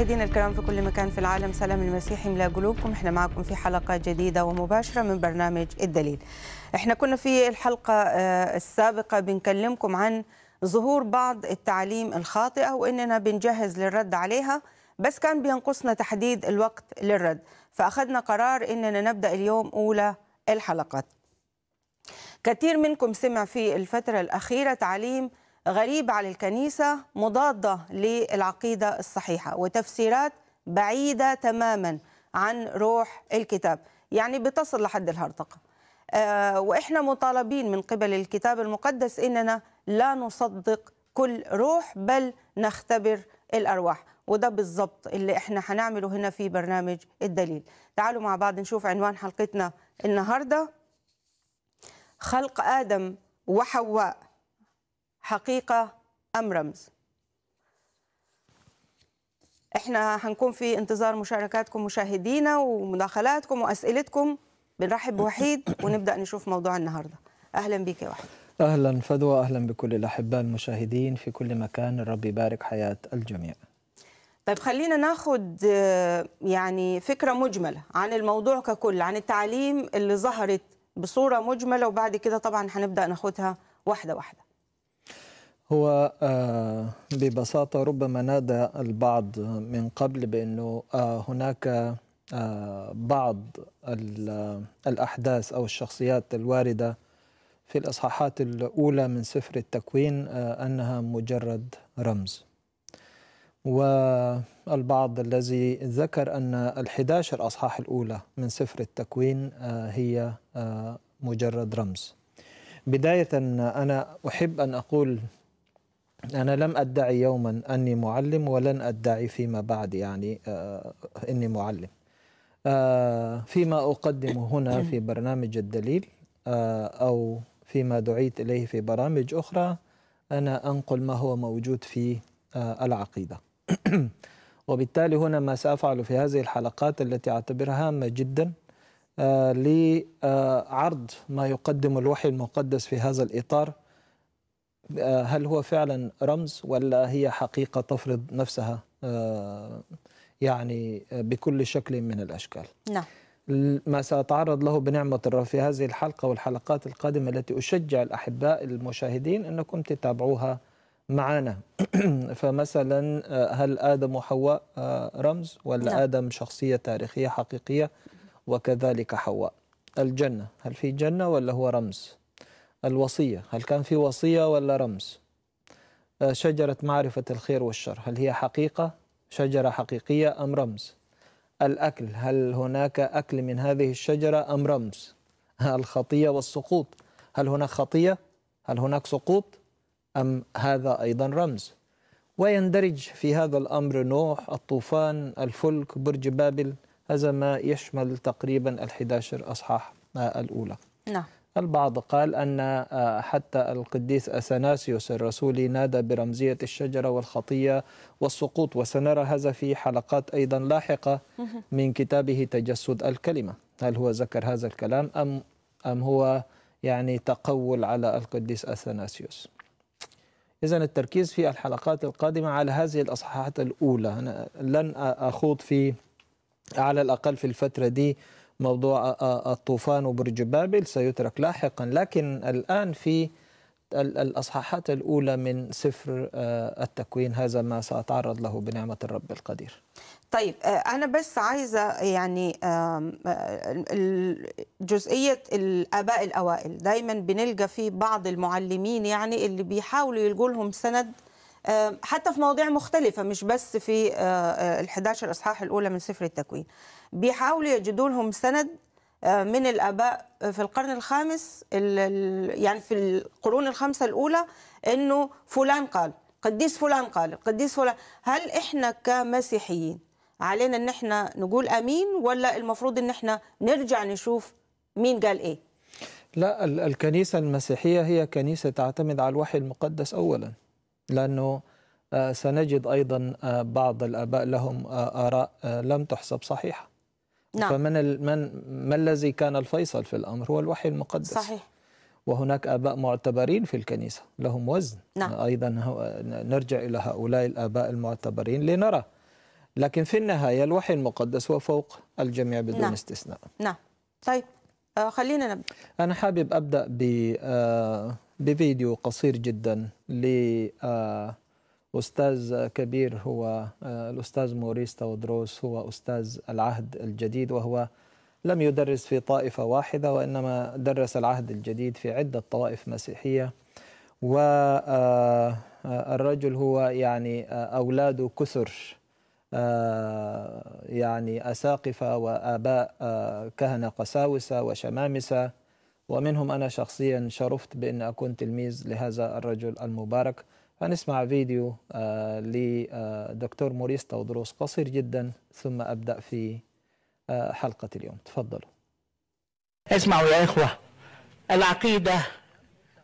مشاهدينا الكرام في كل مكان في العالم سلام المسيح يملا قلوبكم احنا معكم في حلقه جديده ومباشره من برنامج الدليل احنا كنا في الحلقه آه، السابقه بنكلمكم عن ظهور بعض التعاليم الخاطئه واننا بنجهز للرد عليها بس كان بينقصنا تحديد الوقت للرد فاخذنا قرار اننا نبدا اليوم اولى الحلقات كثير منكم سمع في الفتره الاخيره تعليم غريبة على الكنيسة مضادة للعقيدة الصحيحة وتفسيرات بعيدة تماما عن روح الكتاب يعني بتصل لحد الهرطقة آه، وإحنا مطالبين من قبل الكتاب المقدس إننا لا نصدق كل روح بل نختبر الأرواح وده بالظبط اللي إحنا هنعمله هنا في برنامج الدليل تعالوا مع بعض نشوف عنوان حلقتنا النهاردة خلق آدم وحواء حقيقة أم رمز احنا هنكون في انتظار مشاركاتكم مشاهدينا ومداخلاتكم وأسئلتكم بنرحب بوحيد ونبدأ نشوف موضوع النهاردة أهلا بك يا وحيد أهلا فدوى أهلا بكل الأحباء المشاهدين في كل مكان الرب يبارك حياة الجميع طيب خلينا ناخد يعني فكرة مجملة عن الموضوع ككل عن التعليم اللي ظهرت بصورة مجملة وبعد كده طبعا هنبدأ ناخدها واحدة واحدة هو آه، ببساطة ربما نادى البعض من قبل بأنه آه، هناك آه، بعض الأحداث أو الشخصيات الواردة في الإصحاحات الأولى من سفر التكوين أنها مجرد رمز والبعض الذي ذكر أن الحداشر أصحاح الأولى من سفر التكوين هي مجرد رمز بداية أنا أحب أن أقول أنا لم أدعي يوما أني معلم ولن أدعي فيما بعد يعني آه، أني معلم آه، فيما أقدمه هنا في برنامج الدليل آه، أو فيما دعيت إليه في برامج أخرى أنا أنقل ما هو موجود في العقيدة وبالتالي هنا ما سأفعل في هذه الحلقات التي أعتبرها هامة جدا لعرض ما يقدم الوحي المقدس في هذا الإطار آه، هل هو فعلا رمز ولا هي حقيقة تفرض نفسها آه، يعني بكل شكل من الأشكال نعم ما سأتعرض له بنعمة الرب في هذه الحلقة والحلقات القادمة التي أشجع الأحباء المشاهدين أنكم تتابعوها معنا فمثلا آه، هل آدم وحواء رمز ولا نعم. آدم شخصية تاريخية حقيقية وكذلك حواء الجنة هل في جنة ولا هو رمز الوصية هل كان في وصية ولا رمز آه، شجرة معرفة الخير والشر هل هي حقيقة شجرة حقيقية أم رمز الأكل هل هناك أكل من هذه الشجرة أم رمز الخطية والسقوط هل هناك خطية هل هناك سقوط أم هذا أيضا رمز ويندرج في هذا الأمر نوح الطوفان الفلك برج بابل هذا ما يشمل تقريبا ال11 أصحاح آه، الأولى نعم البعض قال أن آه، حتى القديس أثناسيوس الرسولي نادى برمزية الشجرة والخطية والسقوط وسنرى هذا في حلقات أيضا لاحقة من كتابه تجسد الكلمة هل هو ذكر هذا الكلام أم, أم هو يعني تقول على القديس أثناسيوس إذا التركيز في الحلقات القادمة على هذه الأصحاحات الأولى أنا لن أخوض في على الأقل في الفترة دي موضوع الطوفان وبرج بابل سيترك لاحقا لكن الآن في الأصحاحات الأولى من سفر آه، التكوين هذا ما سأتعرض له بنعمة الرب القدير طيب آه، أنا بس عايزة يعني آه، جزئية الآباء الأوائل دايما بنلقى في بعض المعلمين يعني اللي بيحاولوا يلقوا لهم سند آه، حتى في مواضيع مختلفة مش بس في آه، آه، ال 11 إصحاح الأولى من سفر التكوين بيحاولوا يجدوا لهم سند من الآباء في القرن الخامس يعني في القرون الخمسة الأولى إنه فلان قال قديس فلان قال القديس فلان هل إحنا كمسيحيين علينا إن إحنا نقول أمين ولا المفروض إن إحنا نرجع نشوف مين قال إيه؟ لا الكنيسة المسيحية هي كنيسة تعتمد على الوحي المقدس أولاً لأنه آه، سنجد أيضا آه، بعض الآباء لهم آه، آراء لم تحسب صحيحة نعم. فمن من ما الذي كان الفيصل في الأمر هو الوحي المقدس صحيح وهناك آباء معتبرين في الكنيسة لهم وزن نعم. أيضا نرجع إلى هؤلاء الآباء المعتبرين لنرى لكن في النهاية الوحي المقدس هو فوق الجميع بدون نعم. استثناء نعم طيب خلينا نبدأ أنا حابب أبدأ ب بفيديو قصير جدا لأستاذ آه، كبير هو آه، الأستاذ موريس تودروس هو أستاذ العهد الجديد وهو لم يدرس في طائفة واحدة وإنما درس العهد الجديد في عدة طوائف مسيحية والرجل آه، هو يعني أولاده كثر يعني أساقفة وآباء كهنة قساوسة وشمامسة ومنهم أنا شخصيا شرفت بأن أكون تلميذ لهذا الرجل المبارك فنسمع فيديو آه، لدكتور آه، موريس تودروس قصير جدا ثم أبدأ في آه، حلقة اليوم تفضلوا اسمعوا يا إخوة العقيدة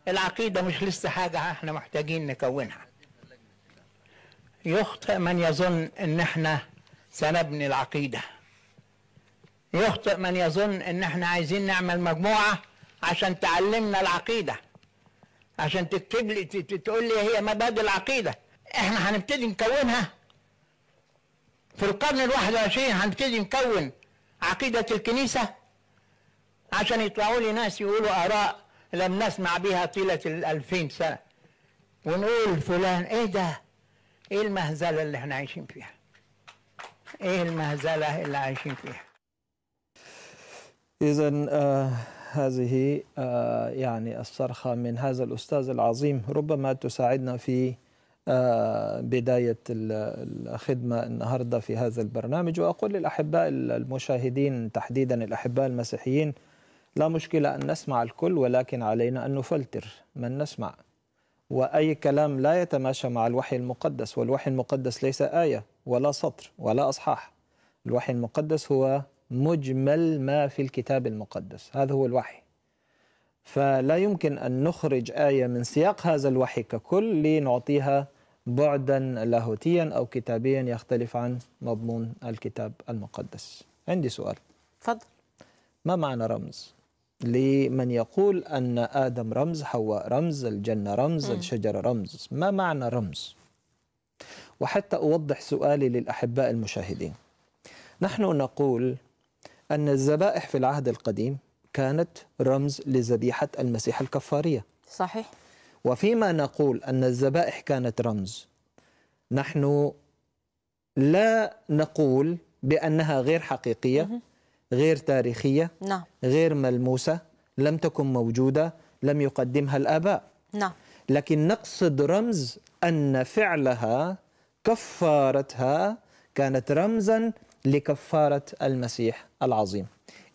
العقيدة مش لسه حاجة احنا محتاجين نكونها يخطئ من يظن ان احنا سنبني العقيدة يخطئ من يظن ان احنا عايزين نعمل مجموعة عشان تعلمنا العقيدة عشان تكتب لي تقول لي هي مبادئ العقيدة احنا هنبتدي نكونها في القرن الواحد والعشرين هنبتدي نكون عقيدة الكنيسة عشان يطلعوا لي ناس يقولوا آراء لم نسمع بها طيلة الألفين سنة ونقول فلان ايه ده ايه المهزلة اللي احنا عايشين فيها ايه المهزلة اللي عايشين فيها اذا آه، هذه آه، يعني الصرخة من هذا الأستاذ العظيم ربما تساعدنا في آه، بداية الخدمة النهاردة في هذا البرنامج وأقول للأحباء المشاهدين تحديدا الأحباء المسيحيين لا مشكلة أن نسمع الكل ولكن علينا أن نفلتر من نسمع وأي كلام لا يتماشى مع الوحي المقدس والوحي المقدس ليس آية ولا سطر ولا أصحاح الوحي المقدس هو مجمل ما في الكتاب المقدس هذا هو الوحي فلا يمكن أن نخرج آية من سياق هذا الوحي ككل لنعطيها بعدا لاهوتيا أو كتابيا يختلف عن مضمون الكتاب المقدس عندي سؤال تفضل ما معنى رمز لمن يقول أن آدم رمز حواء رمز الجنة رمز م. الشجرة رمز ما معنى رمز وحتى أوضح سؤالي للأحباء المشاهدين نحن نقول أن الذبائح في العهد القديم كانت رمز لذبيحة المسيح الكفارية صحيح وفيما نقول أن الذبائح كانت رمز نحن لا نقول بأنها غير حقيقية غير تاريخية نعم. غير ملموسة لم تكن موجودة لم يقدمها الآباء نعم. لكن نقصد رمز أن فعلها كفارتها كانت رمزا لكفارة المسيح العظيم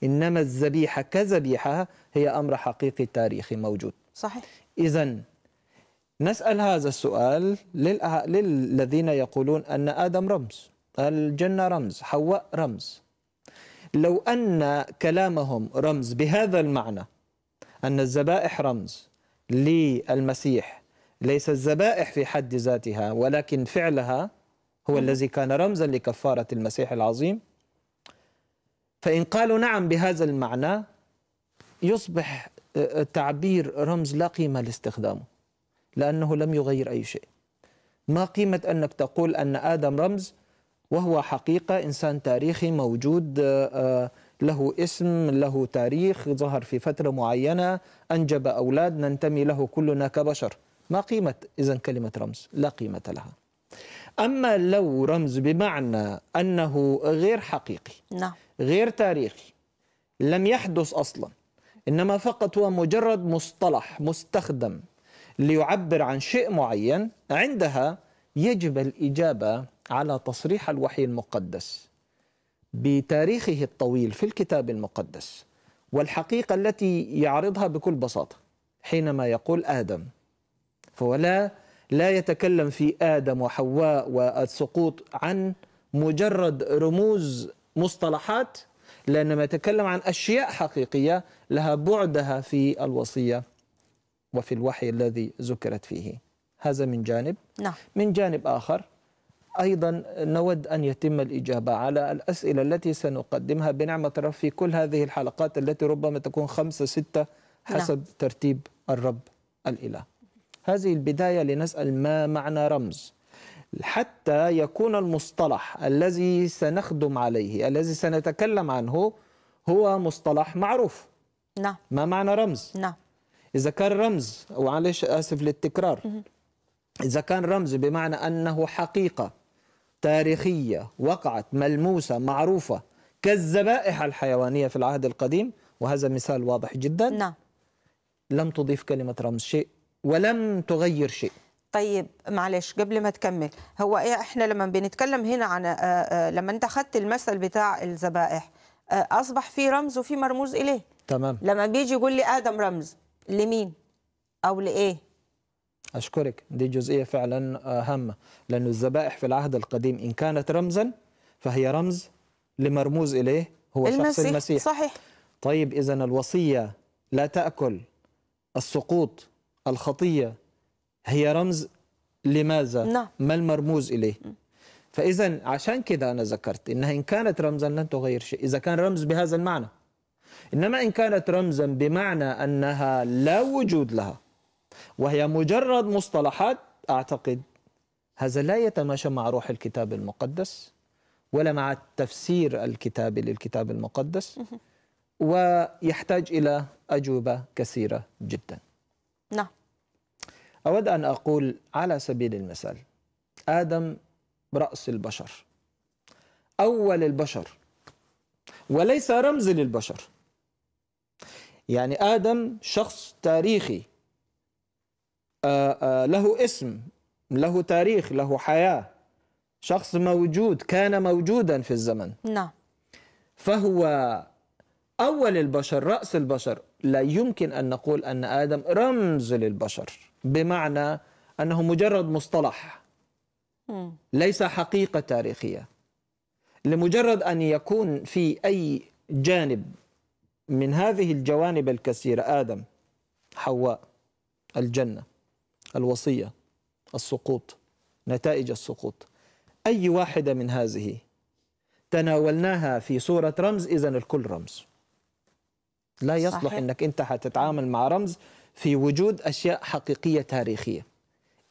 إنما الذبيحة كذبيحة هي أمر حقيقي تاريخي موجود صحيح إذا نسأل هذا السؤال للأه... للذين يقولون أن آدم رمز الجنة رمز حواء رمز لو أن كلامهم رمز بهذا المعنى أن الذبائح رمز للمسيح ليس الذبائح في حد ذاتها ولكن فعلها هو الذي كان رمزا لكفارة المسيح العظيم فإن قالوا نعم بهذا المعنى يصبح آه، آه، تعبير رمز لا قيمة لاستخدامه لأنه لم يغير أي شيء ما قيمة أنك تقول أن آدم رمز وهو حقيقة إنسان تاريخي موجود آه، له اسم له تاريخ ظهر في فترة معينة أنجب أولاد ننتمي له كلنا كبشر ما قيمة إذا كلمة رمز لا قيمة لها أما لو رمز بمعنى أنه غير حقيقي نعم غير تاريخي لم يحدث أصلا إنما فقط هو مجرد مصطلح مستخدم ليعبر عن شيء معين عندها يجب الإجابة على تصريح الوحي المقدس بتاريخه الطويل في الكتاب المقدس والحقيقة التي يعرضها بكل بساطة حينما يقول آدم فهو لا لا يتكلم في آدم وحواء والسقوط عن مجرد رموز مصطلحات لأنما يتكلم عن أشياء حقيقية لها بعدها في الوصية وفي الوحي الذي ذكرت فيه هذا من جانب نعم. من جانب آخر أيضا نود أن يتم الإجابة على الأسئلة التي سنقدمها بنعمة الرب في كل هذه الحلقات التي ربما تكون خمسة ستة حسب لا. نعم. ترتيب الرب الإله هذه البداية لنسأل ما معنى رمز حتى يكون المصطلح الذي سنخدم عليه الذي سنتكلم عنه هو مصطلح معروف نعم ما معنى رمز نعم إذا كان رمز وعليش آسف للتكرار إذا كان رمز بمعنى أنه حقيقة تاريخية وقعت ملموسة معروفة كالذبائح الحيوانية في العهد القديم وهذا مثال واضح جدا نعم لم تضيف كلمة رمز شيء ولم تغير شيء طيب معلش قبل ما تكمل هو إيه احنا لما بنتكلم هنا عن آه، آه، لما انت اخذت المثل بتاع الذبائح آه، اصبح في رمز وفي مرموز اليه تمام لما بيجي يقول لي ادم رمز لمين او لايه اشكرك دي جزئيه فعلا هامه لانه الذبائح في العهد القديم ان كانت رمزا فهي رمز لمرموز اليه هو المسيح. شخص المسيح صحيح طيب اذا الوصيه لا تاكل السقوط الخطيه هي رمز لماذا نعم. ما المرموز إليه فإذا عشان كده أنا ذكرت إنها إن كانت رمزا لن تغير شيء إذا كان رمز بهذا المعنى إنما إن كانت رمزا بمعنى أنها لا وجود لها وهي مجرد مصطلحات أعتقد هذا لا يتماشى مع روح الكتاب المقدس ولا مع التفسير الكتابي للكتاب المقدس ويحتاج إلى أجوبة كثيرة جدا نعم أود أن أقول على سبيل المثال آدم رأس البشر أول البشر وليس رمز للبشر يعني آدم شخص تاريخي آه، آه، له اسم له تاريخ له حياة شخص موجود كان موجودا في الزمن نعم فهو أول البشر رأس البشر لا يمكن أن نقول أن آدم رمز للبشر بمعنى انه مجرد مصطلح ليس حقيقه تاريخيه لمجرد ان يكون في اي جانب من هذه الجوانب الكثيره ادم حواء الجنه الوصيه السقوط نتائج السقوط اي واحده من هذه تناولناها في صوره رمز اذا الكل رمز لا يصلح صحيح. انك انت حتتعامل مع رمز في وجود أشياء حقيقية تاريخية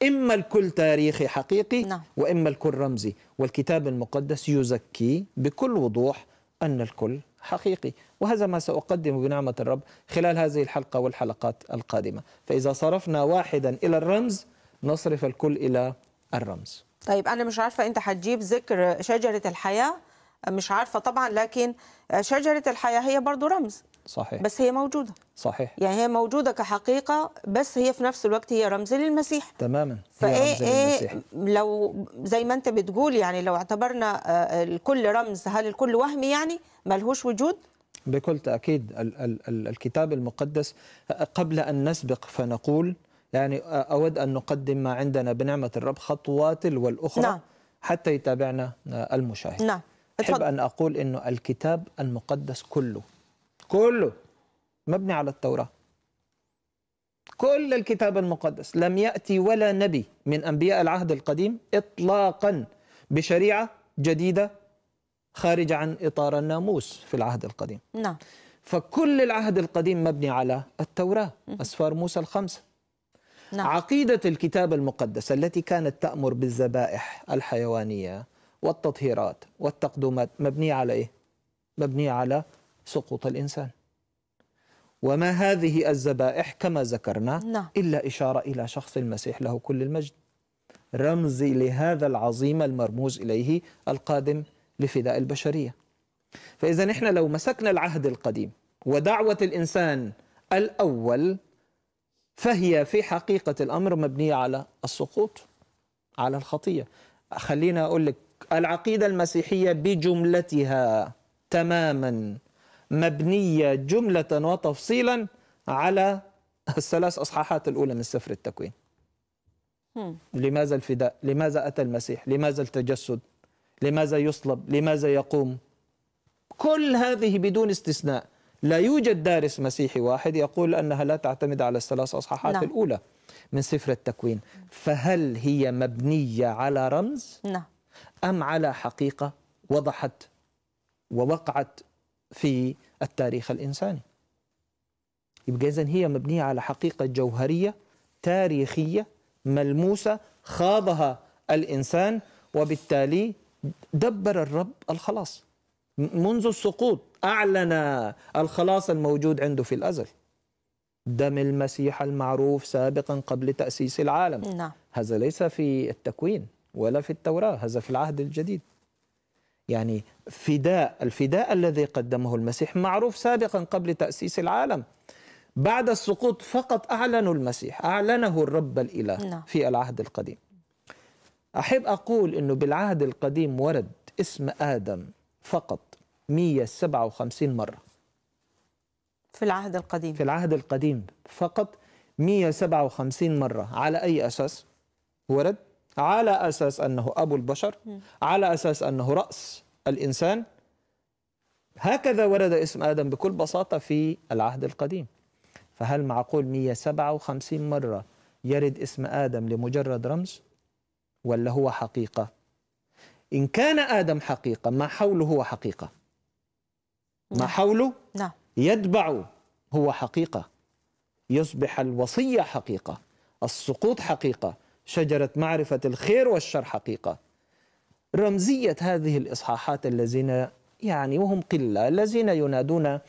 إما الكل تاريخي حقيقي نعم. وإما الكل رمزي والكتاب المقدس يزكي بكل وضوح أن الكل حقيقي وهذا ما سأقدم بنعمة الرب خلال هذه الحلقة والحلقات القادمة فإذا صرفنا واحدا إلى الرمز نصرف الكل إلى الرمز طيب أنا مش عارفة أنت حتجيب ذكر شجرة الحياة مش عارفة طبعا لكن شجرة الحياة هي برضو رمز صحيح بس هي موجوده صحيح يعني هي موجوده كحقيقه بس هي في نفس الوقت هي رمز للمسيح تماما فايه إيه لو زي ما انت بتقول يعني لو اعتبرنا آه، الكل رمز هل الكل وهمي يعني ملهوش وجود بكل تاكيد ال ال ال الكتاب المقدس آه، قبل ان نسبق فنقول يعني آه، اود ان نقدم ما عندنا بنعمه الرب خطوات والأخرى نعم. حتى يتابعنا المشاهد نعم أحب أن أقول أنه الكتاب المقدس كله كله مبني على التوراة كل الكتاب المقدس لم يأتي ولا نبي من أنبياء العهد القديم إطلاقا بشريعة جديدة خارجة عن إطار الناموس في العهد القديم نعم فكل العهد القديم مبني على التوراة أسفار موسى الخمسة نعم. عقيدة الكتاب المقدس التي كانت تأمر بالذبائح الحيوانية والتطهيرات والتقدمات مبنية على إيه؟ مبنية على سقوط الإنسان وما هذه الذبائح كما ذكرنا نعم. إلا إشارة إلى شخص المسيح له كل المجد رمز لهذا العظيم المرموز إليه القادم لفداء البشرية فإذا نحن لو مسكنا العهد القديم ودعوة الإنسان الأول فهي في حقيقة الأمر مبنية على السقوط على الخطية خلينا أقول لك العقيدة المسيحية بجملتها تماما مبنية جملة وتفصيلا على الثلاث أصحاحات الأولى من سفر التكوين لماذا الفداء لماذا أتى المسيح لماذا التجسد لماذا يصلب لماذا يقوم كل هذه بدون استثناء لا يوجد دارس مسيحي واحد يقول أنها لا تعتمد على الثلاث أصحاحات نعم. الأولى من سفر التكوين فهل هي مبنية على رمز نعم. أم على حقيقة وضحت ووقعت في التاريخ الإنساني يبقى إذن هي مبنية على حقيقة جوهرية تاريخية ملموسة خاضها الإنسان وبالتالي دبر الرب الخلاص منذ السقوط أعلن الخلاص الموجود عنده في الأزل دم المسيح المعروف سابقا قبل تأسيس العالم نعم. هذا ليس في التكوين ولا في التوراة هذا في العهد الجديد يعني فداء الفداء الذي قدمه المسيح معروف سابقا قبل تأسيس العالم بعد السقوط فقط أعلنوا المسيح أعلنه الرب الإله نعم. في العهد القديم أحب أقول أنه بالعهد القديم ورد اسم آدم فقط 157 مرة في العهد القديم في العهد القديم فقط 157 مرة على أي أساس ورد على أساس أنه أبو البشر على أساس أنه رأس الإنسان هكذا ورد اسم آدم بكل بساطة في العهد القديم فهل معقول 157 مرة يرد اسم آدم لمجرد رمز ولا هو حقيقة إن كان آدم حقيقة ما حوله هو حقيقة ما نعم. حوله نعم. يتبع هو حقيقة يصبح الوصية حقيقة السقوط حقيقة شجرة معرفة الخير والشر حقيقة رمزية هذه الإصحاحات الذين يعني وهم قلة الذين ينادون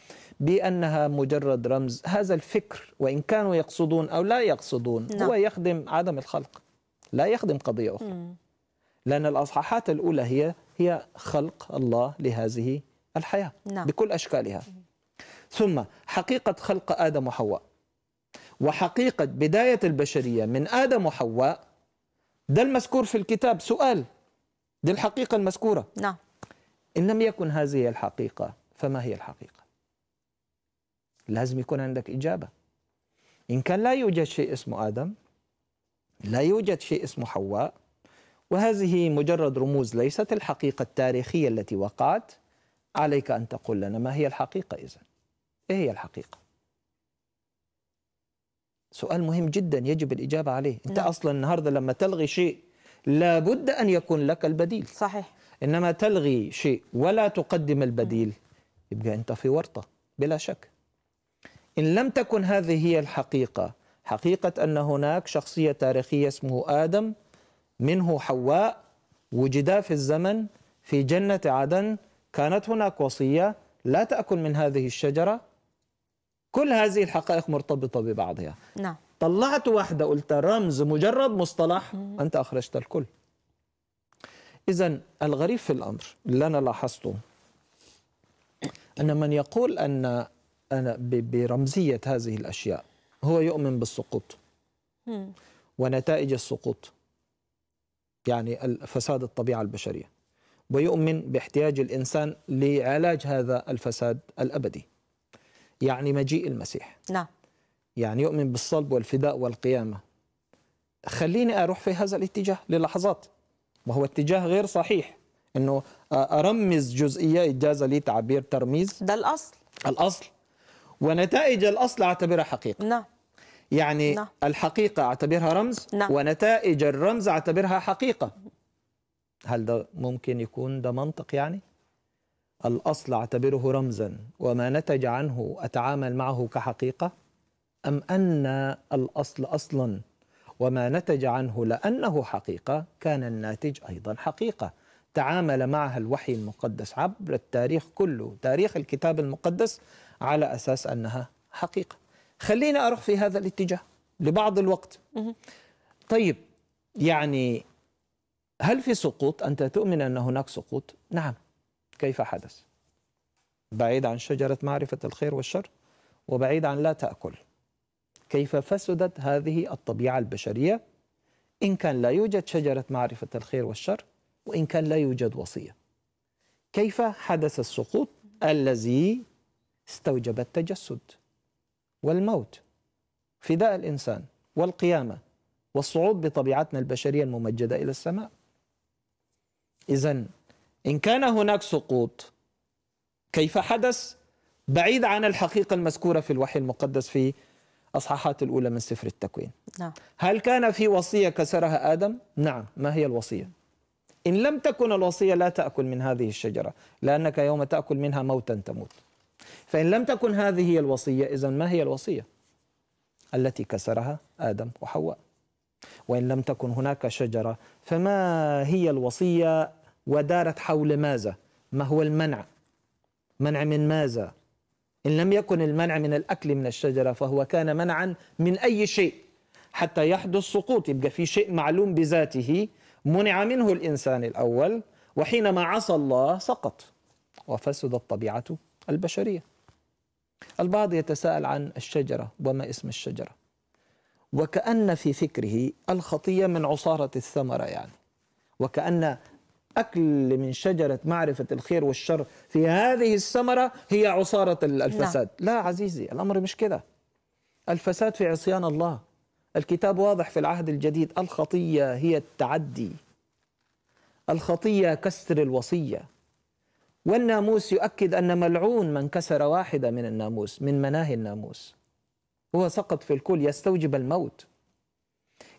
بأنها مجرد رمز هذا الفكر وإن كانوا يقصدون أو لا يقصدون نعم. هو يخدم عدم الخلق لا يخدم قضية أخرى لأن الأصحاحات الأولى هي هي خلق الله لهذه الحياة نعم. بكل أشكالها ثم حقيقة خلق آدم وحواء وحقيقة بداية البشرية من آدم وحواء ده المذكور في الكتاب سؤال دي الحقيقة المذكورة نعم إن لم يكن هذه الحقيقة فما هي الحقيقة لازم يكون عندك إجابة إن كان لا يوجد شيء اسمه آدم لا يوجد شيء اسمه حواء وهذه مجرد رموز ليست الحقيقة التاريخية التي وقعت عليك أن تقول لنا ما هي الحقيقة إذا إيه هي الحقيقة سؤال مهم جدا يجب الإجابة عليه أنت نعم. أصلا النهاردة لما تلغي شيء لابد أن يكون لك البديل صحيح إنما تلغي شيء ولا تقدم البديل يبقى أنت في ورطة بلا شك إن لم تكن هذه هي الحقيقة حقيقة أن هناك شخصية تاريخية اسمه آدم منه حواء وجدا في الزمن في جنة عدن كانت هناك وصية لا تأكل من هذه الشجرة كل هذه الحقائق مرتبطة ببعضها نعم طلعت واحدة قلت رمز مجرد مصطلح أنت أخرجت الكل إذا الغريب في الأمر اللي أنا لاحظته أن من يقول أن أنا برمزية هذه الأشياء هو يؤمن بالسقوط ونتائج السقوط يعني فساد الطبيعة البشرية ويؤمن باحتياج الإنسان لعلاج هذا الفساد الأبدي يعني مجيء المسيح نعم يعني يؤمن بالصلب والفداء والقيامة خليني أروح في هذا الاتجاه للحظات وهو اتجاه غير صحيح أنه أرمز جزئية إجازة لي تعبير ترميز ده الأصل الأصل ونتائج الأصل أعتبرها حقيقة نعم يعني نعم. الحقيقة أعتبرها رمز نعم. ونتائج الرمز أعتبرها حقيقة هل ده ممكن يكون ده منطق يعني؟ الأصل أعتبره رمزا وما نتج عنه أتعامل معه كحقيقة أم أن الأصل أصلا وما نتج عنه لأنه حقيقة كان الناتج أيضا حقيقة تعامل معها الوحي المقدس عبر التاريخ كله تاريخ الكتاب المقدس على أساس أنها حقيقة خلينا أروح في هذا الاتجاه لبعض الوقت طيب يعني هل في سقوط أنت تؤمن أن هناك سقوط؟ نعم كيف حدث بعيد عن شجرة معرفة الخير والشر وبعيد عن لا تأكل كيف فسدت هذه الطبيعة البشرية إن كان لا يوجد شجرة معرفة الخير والشر وإن كان لا يوجد وصية كيف حدث السقوط الذي استوجب التجسد والموت فداء الإنسان والقيامة والصعود بطبيعتنا البشرية الممجدة إلى السماء إذا إن كان هناك سقوط كيف حدث بعيد عن الحقيقة المذكورة في الوحي المقدس في أصحاحات الأولى من سفر التكوين نعم. هل كان في وصية كسرها آدم؟ نعم ما هي الوصية؟ إن لم تكن الوصية لا تأكل من هذه الشجرة لأنك يوم تأكل منها موتا تموت فإن لم تكن هذه هي الوصية إذا ما هي الوصية التي كسرها آدم وحواء وإن لم تكن هناك شجرة فما هي الوصية ودارت حول ماذا ما هو المنع منع من ماذا إن لم يكن المنع من الأكل من الشجرة فهو كان منعا من أي شيء حتى يحدث سقوط يبقى في شيء معلوم بذاته منع منه الإنسان الأول وحينما عصى الله سقط وفسدت الطبيعة البشرية البعض يتساءل عن الشجرة وما اسم الشجرة وكأن في فكره الخطية من عصارة الثمرة يعني وكأن أكل من شجرة معرفة الخير والشر في هذه الثمرة هي عصارة نعم. الفساد لا, لا عزيزي الأمر مش كده الفساد في عصيان الله الكتاب واضح في العهد الجديد الخطية هي التعدي الخطية كسر الوصية والناموس يؤكد أن ملعون من كسر واحدة من الناموس من مناهي الناموس هو سقط في الكل يستوجب الموت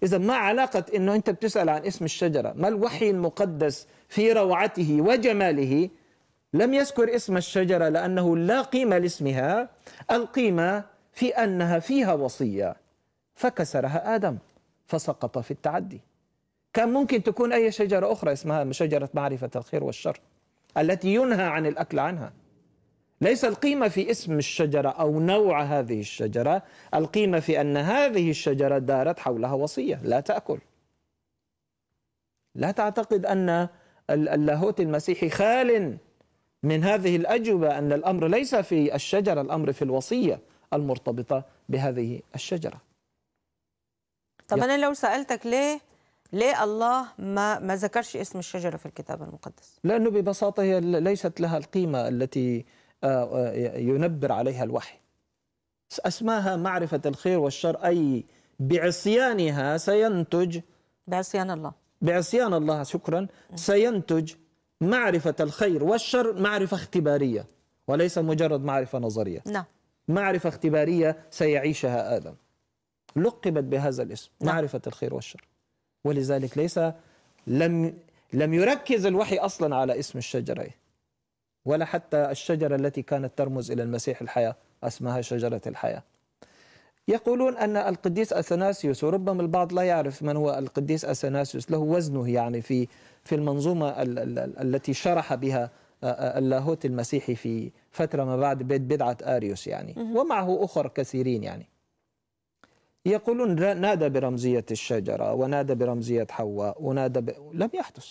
إذا ما علاقة أنه أنت بتسأل عن اسم الشجرة ما الوحي المقدس في روعته وجماله لم يذكر اسم الشجرة لأنه لا قيمة لاسمها القيمة في أنها فيها وصية فكسرها آدم فسقط في التعدي كان ممكن تكون أي شجرة أخرى اسمها شجرة معرفة الخير والشر التي ينهى عن الأكل عنها ليس القيمة في اسم الشجرة أو نوع هذه الشجرة القيمة في أن هذه الشجرة دارت حولها وصية لا تأكل لا تعتقد أن اللاهوت المسيحي خال من هذه الأجوبة أن الأمر ليس في الشجرة الأمر في الوصية المرتبطة بهذه الشجرة طب أنا لو سألتك ليه ليه الله ما ما ذكرش اسم الشجره في الكتاب المقدس؟ لانه ببساطه هي ليست لها القيمه التي آه، آه، ينبر عليها الوحي. اسماها معرفه الخير والشر اي بعصيانها سينتج بعصيان الله بعصيان الله شكرا سينتج معرفة الخير والشر معرفة اختبارية وليس مجرد معرفة نظرية نعم معرفة اختبارية سيعيشها آدم لقبت بهذا الاسم نعم. معرفة الخير والشر ولذلك ليس لم لم يركز الوحي أصلا على اسم الشجرة ولا حتى الشجرة التي كانت ترمز إلى المسيح الحياة اسمها شجرة الحياة يقولون أن القديس أثناسيوس وربما البعض لا يعرف من هو القديس أثناسيوس له وزنه يعني في في المنظومة ال ال التي شرح بها اللاهوت المسيحي في فترة ما بعد بدعة آريوس يعني ومعه أخر كثيرين يعني يقولون نادى برمزية الشجرة ونادى برمزية حواء ونادى ب... لم يحدث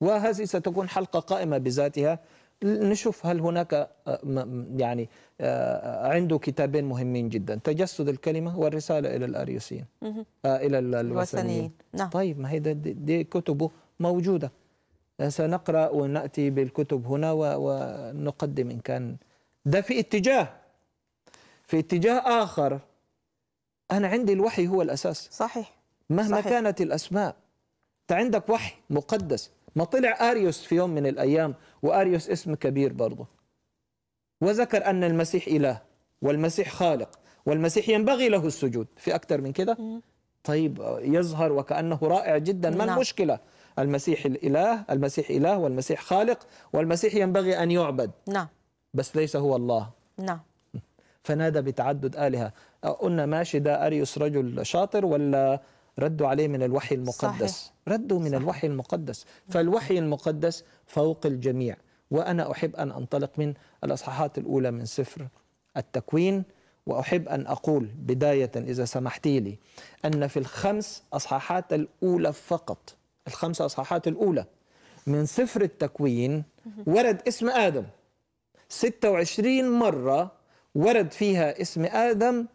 وهذه ستكون حلقة قائمة بذاتها نشوف هل هناك آه، يعني آه، عنده كتابين مهمين جدا تجسد الكلمة والرسالة إلى الأريوسيين آه، إلى الوثنيين نعم. طيب ما هي دي, دي كتبه موجودة سنقرأ ونأتي بالكتب هنا ونقدم إن كان ده في اتجاه في اتجاه آخر أنا عندي الوحي هو الأساس صحيح مهما صحيح. كانت الأسماء أنت عندك وحي مقدس ما طلع اريوس في يوم من الايام واريوس اسم كبير برضه وذكر ان المسيح اله والمسيح خالق والمسيح ينبغي له السجود في اكثر من كده طيب يظهر وكانه رائع جدا ما نعم. المشكله المسيح الاله المسيح اله والمسيح خالق والمسيح ينبغي ان يعبد نعم بس ليس هو الله نعم فنادى بتعدد الهه قلنا ماشي ده اريوس رجل شاطر ولا ردوا عليه من الوحي المقدس صحيح. ردوا من صحيح. الوحي المقدس فالوحي المقدس فوق الجميع وأنا أحب أن أنطلق من الأصحاحات الأولى من سفر التكوين وأحب أن أقول بداية إذا سمحتي لي أن في الخمس أصحاحات الأولى فقط الخمس أصحاحات الأولى من سفر التكوين ورد اسم آدم 26 مرة ورد فيها اسم آدم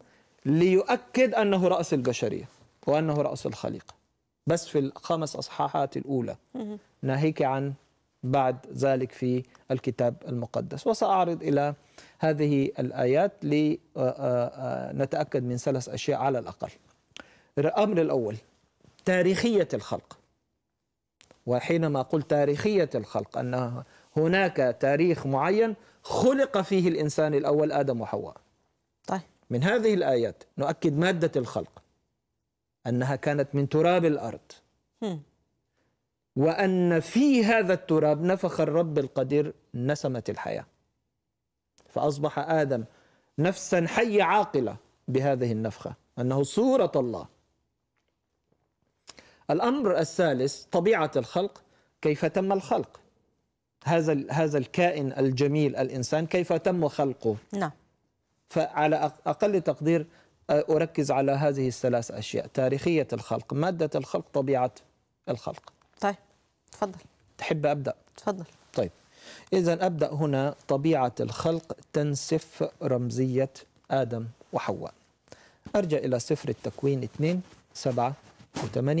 ليؤكد أنه رأس البشرية وأنه رأس الخليقة بس في الخمس أصحاحات الأولى ناهيك عن بعد ذلك في الكتاب المقدس وسأعرض إلى هذه الآيات لنتأكد آه، آه، آه، من ثلاث أشياء على الأقل الأمر الأول تاريخية الخلق وحينما قلت تاريخية الخلق أن هناك تاريخ معين خلق فيه الإنسان الأول آدم وحواء طيب. من هذه الآيات نؤكد مادة الخلق أنها كانت من تراب الأرض وأن في هذا التراب نفخ الرب القدير نسمة الحياة فأصبح آدم نفسا حية عاقلة بهذه النفخة أنه صورة الله الأمر الثالث طبيعة الخلق كيف تم الخلق هذا هذا الكائن الجميل الإنسان كيف تم خلقه نعم فعلى أقل تقدير أركز على هذه الثلاث أشياء تاريخية الخلق مادة الخلق طبيعة الخلق طيب تفضل تحب أبدأ تفضل طيب إذا أبدأ هنا طبيعة الخلق تنسف رمزية آدم وحواء أرجع إلى سفر التكوين 2 7 و8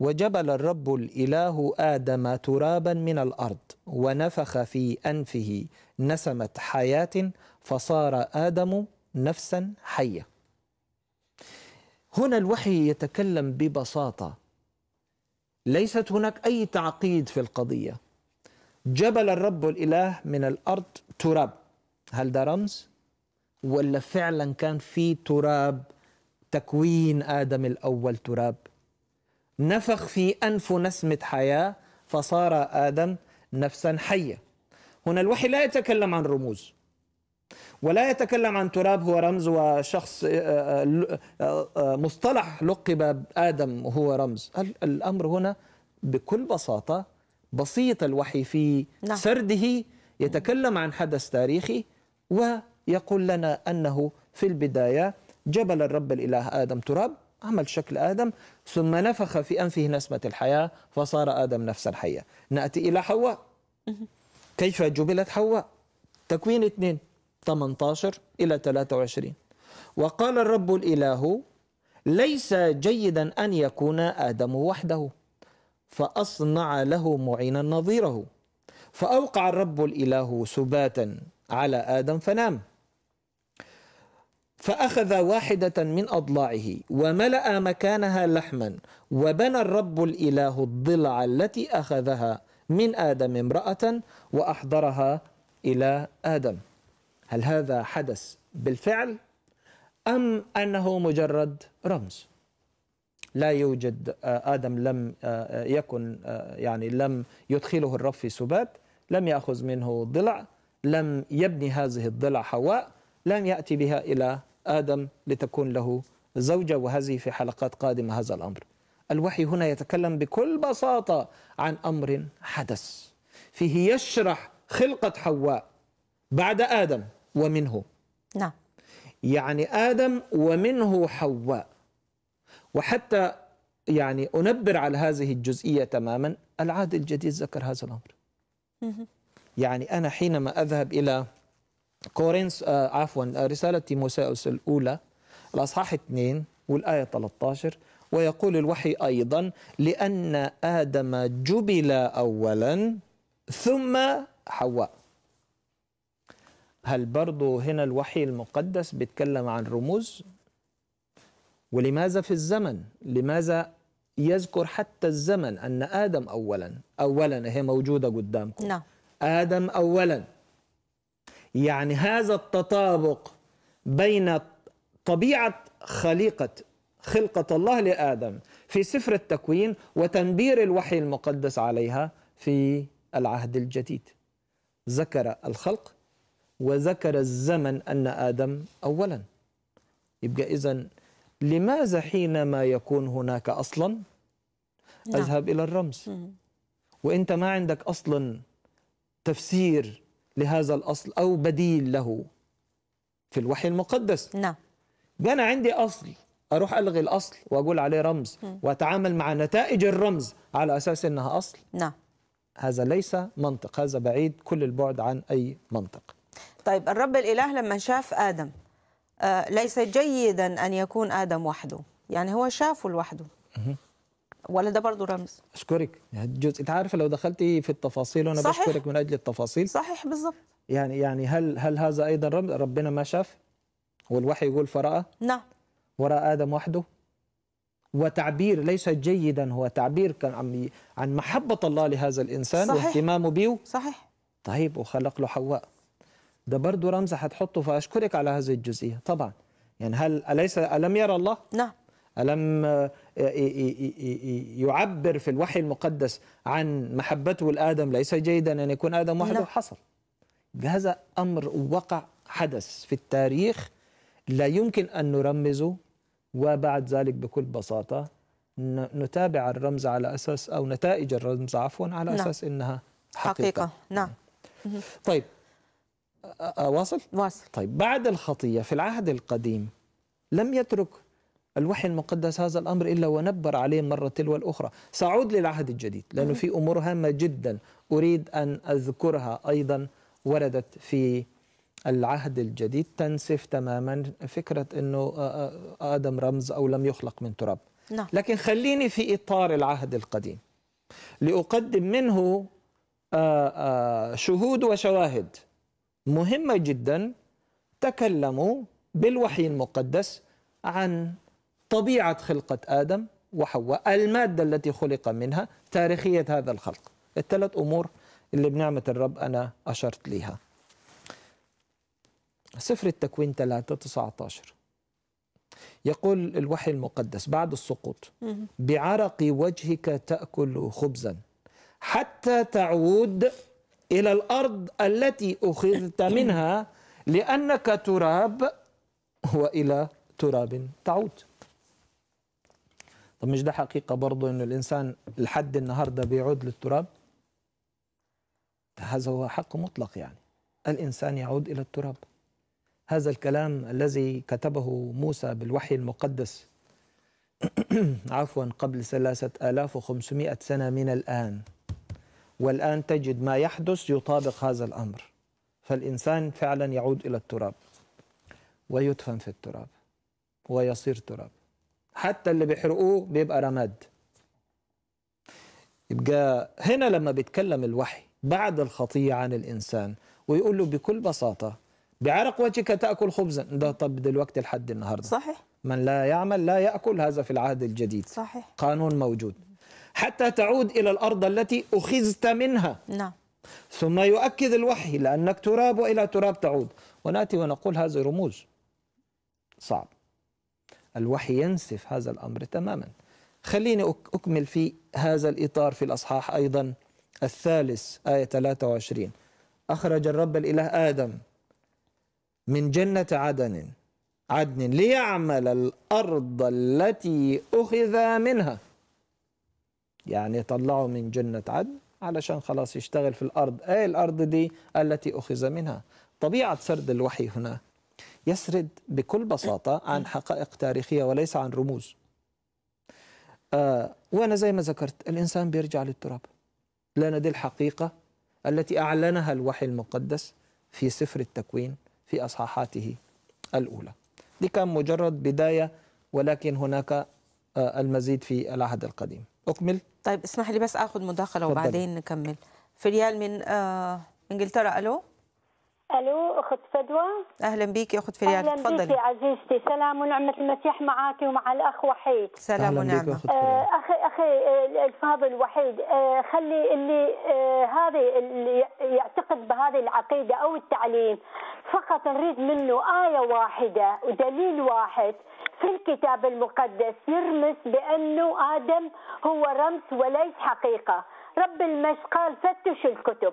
وجبل الرب الإله آدم ترابا من الأرض ونفخ في أنفه نسمة حياة فصار آدم نفسا حية هنا الوحي يتكلم ببساطه ليست هناك اي تعقيد في القضيه جبل الرب الاله من الارض تراب هل ده رمز ولا فعلا كان في تراب تكوين ادم الاول تراب نفخ في انفه نسمه حياه فصار ادم نفسا حيه هنا الوحي لا يتكلم عن رموز ولا يتكلم عن تراب هو رمز وشخص آه، آه، آه، مصطلح لقب آدم هو رمز الأمر هنا بكل بساطة بسيط الوحي في نعم. سرده يتكلم عن حدث تاريخي ويقول لنا أنه في البداية جبل الرب الإله آدم تراب عمل شكل آدم ثم نفخ في أنفه نسمة الحياة فصار آدم نفسا الحية نأتي إلى حواء كيف جبلت حواء تكوين اثنين 18 إلى 23 وقال الرب الإله ليس جيدا أن يكون آدم وحده فأصنع له معينا نظيره فأوقع الرب الإله سباتا على آدم فنام فأخذ واحدة من أضلاعه وملأ مكانها لحما وبنى الرب الإله الضلع التي أخذها من آدم امرأة وأحضرها إلى آدم هل هذا حدث بالفعل أم أنه مجرد رمز لا يوجد آه، آدم لم آه، آه، يكن يعني لم يدخله الرب في سبات لم يأخذ منه ضلع لم يبني هذه الضلع حواء لم يأتي بها إلى آدم لتكون له زوجة وهذه في حلقات قادمة هذا الأمر الوحي هنا يتكلم بكل بساطة عن أمر حدث فيه يشرح خلقة حواء بعد آدم ومنه نعم يعني آدم ومنه حواء وحتى يعني أنبر على هذه الجزئية تماما العهد الجديد ذكر هذا الأمر يعني أنا حينما أذهب إلى كورنس آه عفوا آه، رسالة تيموثاوس الأولى الأصحاح 2 والآية 13 ويقول الوحي أيضا لأن آدم جبل أولا ثم حواء هل برضه هنا الوحي المقدس بيتكلم عن رموز ولماذا في الزمن لماذا يذكر حتى الزمن أن آدم أولا أولا هي موجودة قدامكم نعم. آدم أولا يعني هذا التطابق بين طبيعة خليقة خلقة الله لآدم في سفر التكوين وتنبير الوحي المقدس عليها في العهد الجديد ذكر الخلق وذكر الزمن أن آدم أولا يبقى إذا لماذا حينما يكون هناك أصلا نعم. أذهب إلى الرمز وإنت ما عندك أصلا تفسير لهذا الأصل أو بديل له في الوحي المقدس نعم أنا عندي أصل أروح ألغي الأصل وأقول عليه رمز م. وأتعامل مع نتائج الرمز على أساس أنها أصل نعم هذا ليس منطق هذا بعيد كل البعد عن أي منطق طيب الرب الإله لما شاف آدم آه، ليس جيدا أن يكون آدم وحده يعني هو شافه لوحده ولا ده برضه رمز اشكرك يعني جزء انت عارفه لو دخلتي في التفاصيل وانا بشكرك من اجل التفاصيل صحيح بالظبط يعني يعني هل هل هذا ايضا رمز ربنا ما شاف والوحي يقول فراى نعم وراى ادم وحده وتعبير ليس جيدا هو تعبير كان عن عن محبه الله لهذا الانسان صحيح. واهتمامه به صحيح طيب وخلق له حواء ده برضو رمز هتحطه فأشكرك على هذه الجزئية طبعا يعني هل أليس ألم يرى الله؟ نعم ألم آه، آه، آه، يعبر في الوحي المقدس عن محبته لآدم ليس جيدا أن يكون آدم وحده نعم. حصل هذا أمر وقع حدث في التاريخ لا يمكن أن نرمزه وبعد ذلك بكل بساطة نتابع الرمز على أساس أو نتائج الرمز عفوا على نعم. أساس إنها حقيقة, حقيقة. نعم طيب واصل؟ واصل طيب بعد الخطية في العهد القديم لم يترك الوحي المقدس هذا الأمر إلا ونبر عليه مرة تلو الأخرى سأعود للعهد الجديد لأنه في أمور هامة جدا أريد أن أذكرها أيضا وردت في العهد الجديد تنسف تماما فكرة أنه آدم رمز أو لم يخلق من تراب نعم. لكن خليني في إطار العهد القديم لأقدم منه شهود وشواهد مهمة جدا تكلموا بالوحي المقدس عن طبيعة خلقة آدم وحواء المادة التي خلق منها تاريخية هذا الخلق الثلاث أمور اللي بنعمة الرب أنا أشرت ليها سفر التكوين 3 19 يقول الوحي المقدس بعد السقوط بعرق وجهك تأكل خبزا حتى تعود إلى الأرض التي أخذت منها لأنك تراب وإلى تراب تعود طب مش ده حقيقة برضه أن الإنسان لحد النهاردة بيعود للتراب هذا هو حق مطلق يعني الإنسان يعود إلى التراب هذا الكلام الذي كتبه موسى بالوحي المقدس عفوا قبل 3500 سنة من الآن والآن تجد ما يحدث يطابق هذا الأمر فالإنسان فعلا يعود إلى التراب ويدفن في التراب ويصير تراب حتى اللي بيحرقوه بيبقى رماد يبقى هنا لما بيتكلم الوحي بعد الخطية عن الإنسان ويقول له بكل بساطة بعرق وجهك تأكل خبزا ده طب دلوقتي لحد النهاردة صحيح من لا يعمل لا يأكل هذا في العهد الجديد صحيح قانون موجود حتى تعود إلى الأرض التي أخذت منها نعم ثم يؤكد الوحي لأنك تراب وإلى تراب تعود ونأتي ونقول هذه رموز صعب الوحي ينسف هذا الأمر تماما خليني أكمل في هذا الإطار في الأصحاح أيضا الثالث آية 23 أخرج الرب الإله آدم من جنة عدن عدن ليعمل الأرض التي أخذ منها يعني طلعه من جنة عدن علشان خلاص يشتغل في الأرض أي الأرض دي التي أخذ منها طبيعة سرد الوحي هنا يسرد بكل بساطة عن حقائق تاريخية وليس عن رموز آه وأنا زي ما ذكرت الإنسان بيرجع للتراب لأن دي الحقيقة التي أعلنها الوحي المقدس في سفر التكوين في أصحاحاته الأولى دي كان مجرد بداية ولكن هناك آه، المزيد في العهد القديم أكمل طيب اسمح لي بس اخذ مداخله وبعدين نكمل في ريال من آه انجلترا الو الو اخت فدوى اهلا بيك يا اخت فريال تفضلي اهلا بك بيك عزيزتي سلام ونعمه المسيح معك ومع الاخ وحيد سلام ونعمه آه، اخي اخي آه، الفاضل وحيد آه، خلي اللي هذه اللي يعتقد بهذه العقيده او التعليم فقط نريد منه ايه واحده ودليل واحد في الكتاب المقدس يرمز بانه ادم هو رمز وليس حقيقه رب المجد قال فتش الكتب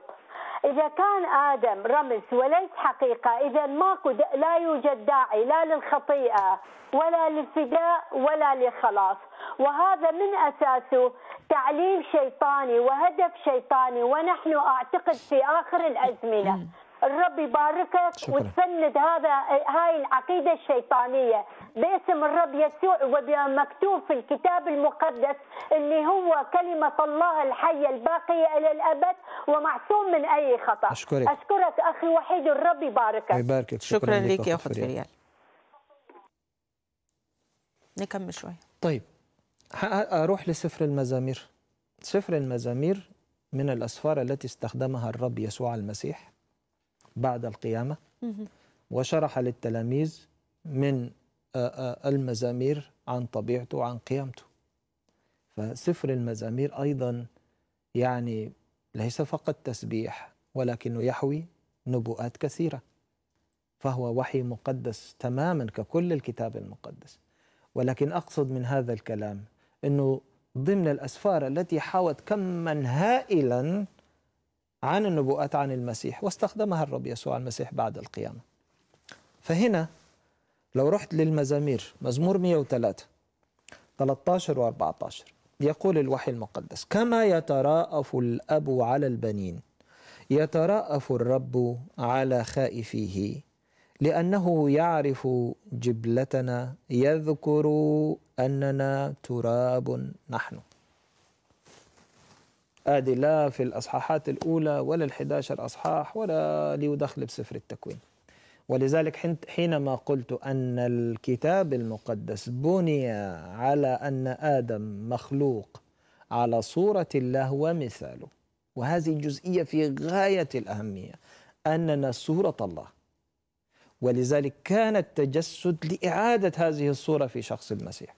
إذا كان آدم رمز وليس حقيقة إذا ماكو لا يوجد داعي لا للخطيئة ولا للفداء ولا للخلاص وهذا من أساسه تعليم شيطاني وهدف شيطاني ونحن أعتقد في آخر الأزمنة الرب يباركك شكرا. وتسند هذا هاي العقيدة الشيطانية باسم الرب يسوع ومكتوب في الكتاب المقدس اللي هو كلمة الله الحية الباقية إلى الأبد ومعصوم من أي خطأ أشكرك, أشكرك أخي وحيد الرب يباركك شكرا, شكرا لك يا أخت فريال نكمل شوي طيب أروح لسفر المزامير سفر المزامير من الأسفار التي استخدمها الرب يسوع المسيح بعد القيامة وشرح للتلاميذ من آه، آه، المزامير عن طبيعته وعن قيامته فسفر المزامير أيضا يعني ليس فقط تسبيح ولكنه يحوي نبوءات كثيرة فهو وحي مقدس تماما ككل الكتاب المقدس ولكن أقصد من هذا الكلام أنه ضمن الأسفار التي حوت كما هائلا عن النبوءات عن المسيح واستخدمها الرب يسوع المسيح بعد القيامة فهنا لو رحت للمزامير مزمور 103 13 و 14 يقول الوحي المقدس كما يتراءف الأب على البنين يتراءف الرب على خائفيه لأنه يعرف جبلتنا يذكر أننا تراب نحن آدي لا في الأصحاحات الأولى ولا 11 أصحاح ولا ليدخل دخل بسفر التكوين ولذلك حينما قلت أن الكتاب المقدس بني على أن آدم مخلوق على صورة الله ومثاله وهذه الجزئية في غاية الأهمية أننا صورة الله ولذلك كان التجسد لإعادة هذه الصورة في شخص المسيح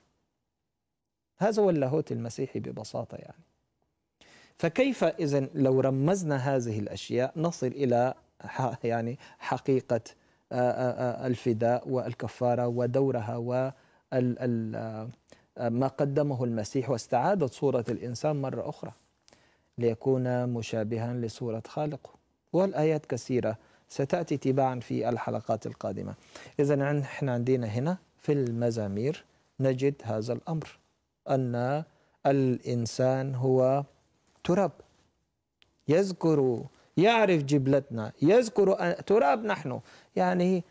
هذا هو اللاهوت المسيحي ببساطة يعني فكيف إذا لو رمزنا هذه الأشياء نصل إلى يعني حقيقة الفداء والكفارة ودورها و ما قدمه المسيح واستعادة صورة الإنسان مرة أخرى ليكون مشابها لصورة خالقه والآيات كثيرة ستأتي تباعا في الحلقات القادمة إذا نحن عندنا هنا في المزامير نجد هذا الأمر أن الإنسان هو تراب يذكر يعرف جبلتنا يذكر تراب نحن يعني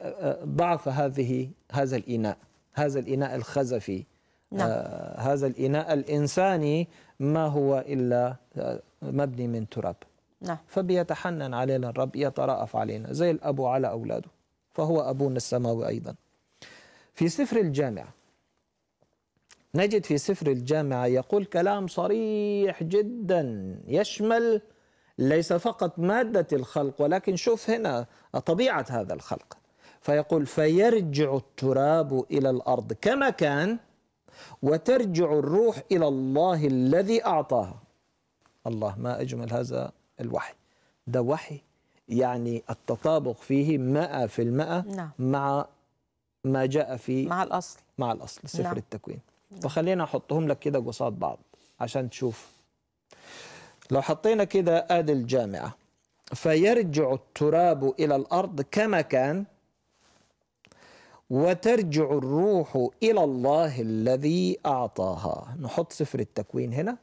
آه، آه، ضعف هذه هذا الإناء هذا الإناء الخزفي نعم. آه هذا الإناء الإنساني ما هو إلا آه، مبني من تراب نعم. فبيتحنن علينا الرب يترأف علينا زي الأب على أولاده فهو أبونا السماوي أيضا في سفر الجامعة نجد في سفر الجامعة يقول كلام صريح جدا يشمل ليس فقط مادة الخلق ولكن شوف هنا طبيعة هذا الخلق فيقول فيرجع التراب إلى الأرض كما كان وترجع الروح إلى الله الذي أعطاها الله ما أجمل هذا الوحي ده وحي يعني التطابق فيه مئة في المئة نعم. مع ما جاء في مع الأصل مع الأصل سفر نعم. التكوين فخلينا احطهم لك كده قصاد بعض عشان تشوف لو حطينا كده ادي الجامعه فيرجع التراب الى الارض كما كان وترجع الروح الى الله الذي اعطاها نحط سفر التكوين هنا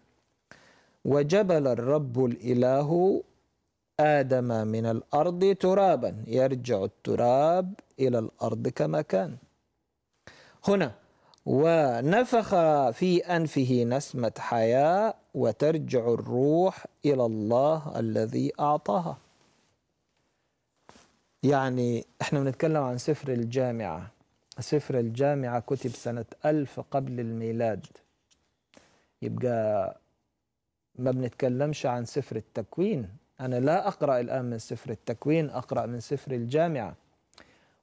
وجبل الرب الاله ادم من الارض ترابا يرجع التراب الى الارض كما كان هنا ونفخ في أنفه نسمة حياة وترجع الروح إلى الله الذي أعطاها يعني احنا بنتكلم عن سفر الجامعة سفر الجامعة كتب سنة ألف قبل الميلاد يبقى ما بنتكلمش عن سفر التكوين أنا لا أقرأ الآن من سفر التكوين أقرأ من سفر الجامعة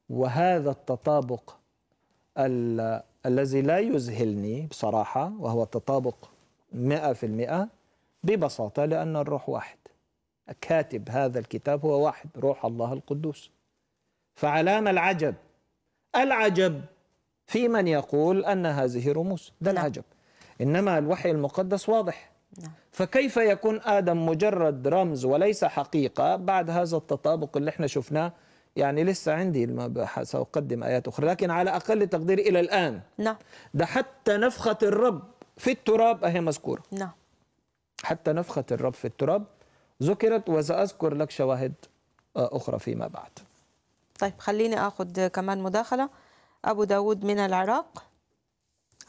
وهذا التطابق الذي لا يذهلني بصراحة وهو التطابق 100% ببساطة لأن الروح واحد كاتب هذا الكتاب هو واحد روح الله القدوس فعلام العجب العجب في من يقول أن هذه رموز ده نعم. العجب إنما الوحي المقدس واضح نعم. فكيف يكون آدم مجرد رمز وليس حقيقة بعد هذا التطابق اللي احنا شفناه يعني لسه عندي سأقدم آيات أخرى لكن على أقل تقدير إلى الآن نعم ده حتى نفخة الرب في التراب أهي مذكورة نعم حتى نفخة الرب في التراب ذكرت وسأذكر لك شواهد آه، أخرى فيما بعد طيب خليني أخذ كمان مداخلة أبو داود من العراق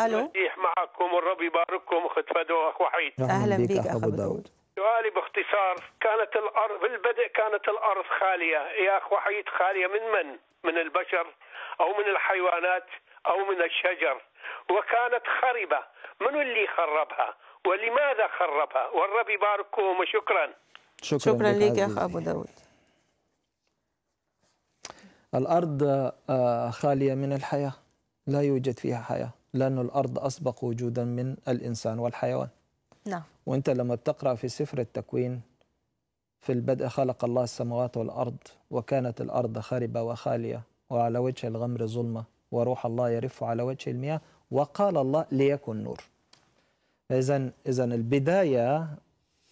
ألو معكم والرب يبارككم أخت فدوى اخو حيد أهلا, بك أبو داود, داود. سؤالي باختصار كانت الارض بالبدء كانت الارض خاليه يا اخ وحيد خاليه من من؟ من البشر او من الحيوانات او من الشجر وكانت خربه من اللي خربها؟ ولماذا خربها؟ والرب يبارككم وشكرا. شكرا شكرا لك يا اخ ابو داود. الارض آه، خاليه من الحياه لا يوجد فيها حياه لأن الأرض أسبق وجودا من الإنسان والحيوان نعم وانت لما بتقرا في سفر التكوين في البدء خلق الله السماوات والارض وكانت الارض خاربه وخاليه وعلى وجه الغمر ظلمه وروح الله يرف على وجه المياه وقال الله ليكن نور اذا اذا البدايه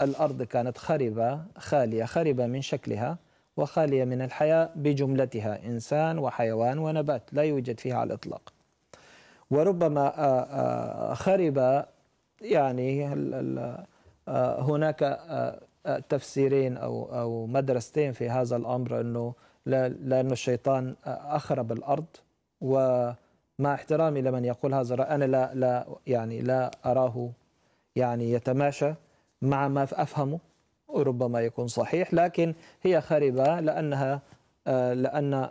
الارض كانت خربه خاليه خربه من شكلها وخاليه من الحياه بجملتها انسان وحيوان ونبات لا يوجد فيها على الاطلاق وربما خرب يعني آه، هناك آه، آه، تفسيرين او او مدرستين في هذا الامر انه لأن الشيطان أخرب الأرض ومع احترامي لمن يقول هذا أنا لا لا يعني لا أراه يعني يتماشى مع ما أفهمه وربما يكون صحيح لكن هي خربة لأنها لأن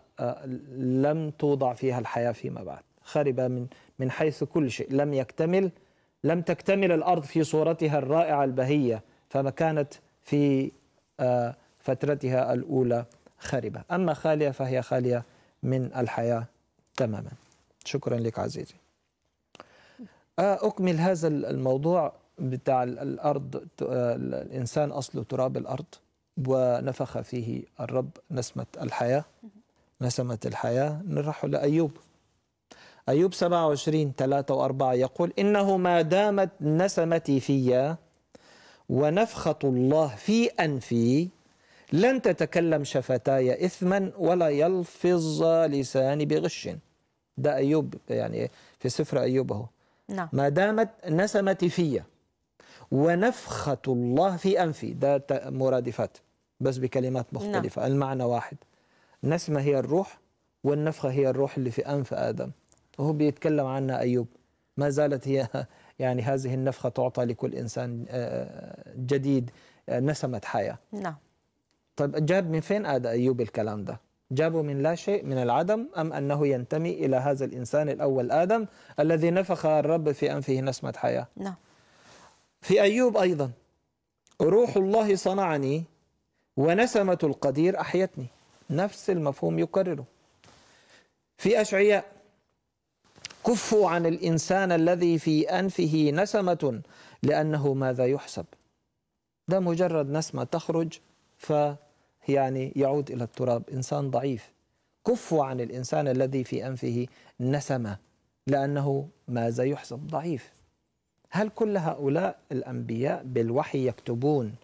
لم توضع فيها الحياة فيما بعد خربة من من حيث كل شيء لم يكتمل لم تكتمل الأرض في صورتها الرائعة البهية فما كانت في آه، فترتها الأولى خربة أما خالية فهي خالية من الحياة تماما شكرا لك عزيزي آه، أكمل هذا الموضوع بتاع الأرض آه، الإنسان أصله تراب الأرض ونفخ فيه الرب نسمة الحياة نسمة الحياة نرحل لأيوب أيوب 27 3 و4 يقول إنه ما دامت نسمتي في ونفخة الله في أنفي لن تتكلم شفتاي إثما ولا يلفظ لساني بغش ده أيوب يعني في سفر أيوب هو نعم. ما دامت نسمتي في ونفخة الله في أنفي ده مرادفات بس بكلمات نعم. مختلفة المعنى واحد نسمة هي الروح والنفخة هي الروح اللي في أنف آدم وهو بيتكلم عنها أيوب ما زالت هي يعني هذه النفخة تعطى لكل إنسان آه، آه، جديد آه، نسمة حياة نعم طيب جاب من فين هذا أيوب الكلام ده جابه من لا شيء من العدم أم أنه ينتمي إلى هذا الإنسان الأول آدم الذي نفخ الرب في أنفه نسمة حياة نعم في أيوب أيضا روح الله صنعني ونسمة القدير أحيتني نفس المفهوم يكرره في أشعياء كفوا عن الإنسان الذي في أنفه نسمة لأنه ماذا يحسب ده مجرد نسمة تخرج فيعني يعود إلى التراب إنسان ضعيف كفوا عن الإنسان الذي في أنفه نسمة لأنه ماذا يحسب ضعيف هل كل هؤلاء الأنبياء بالوحي يكتبون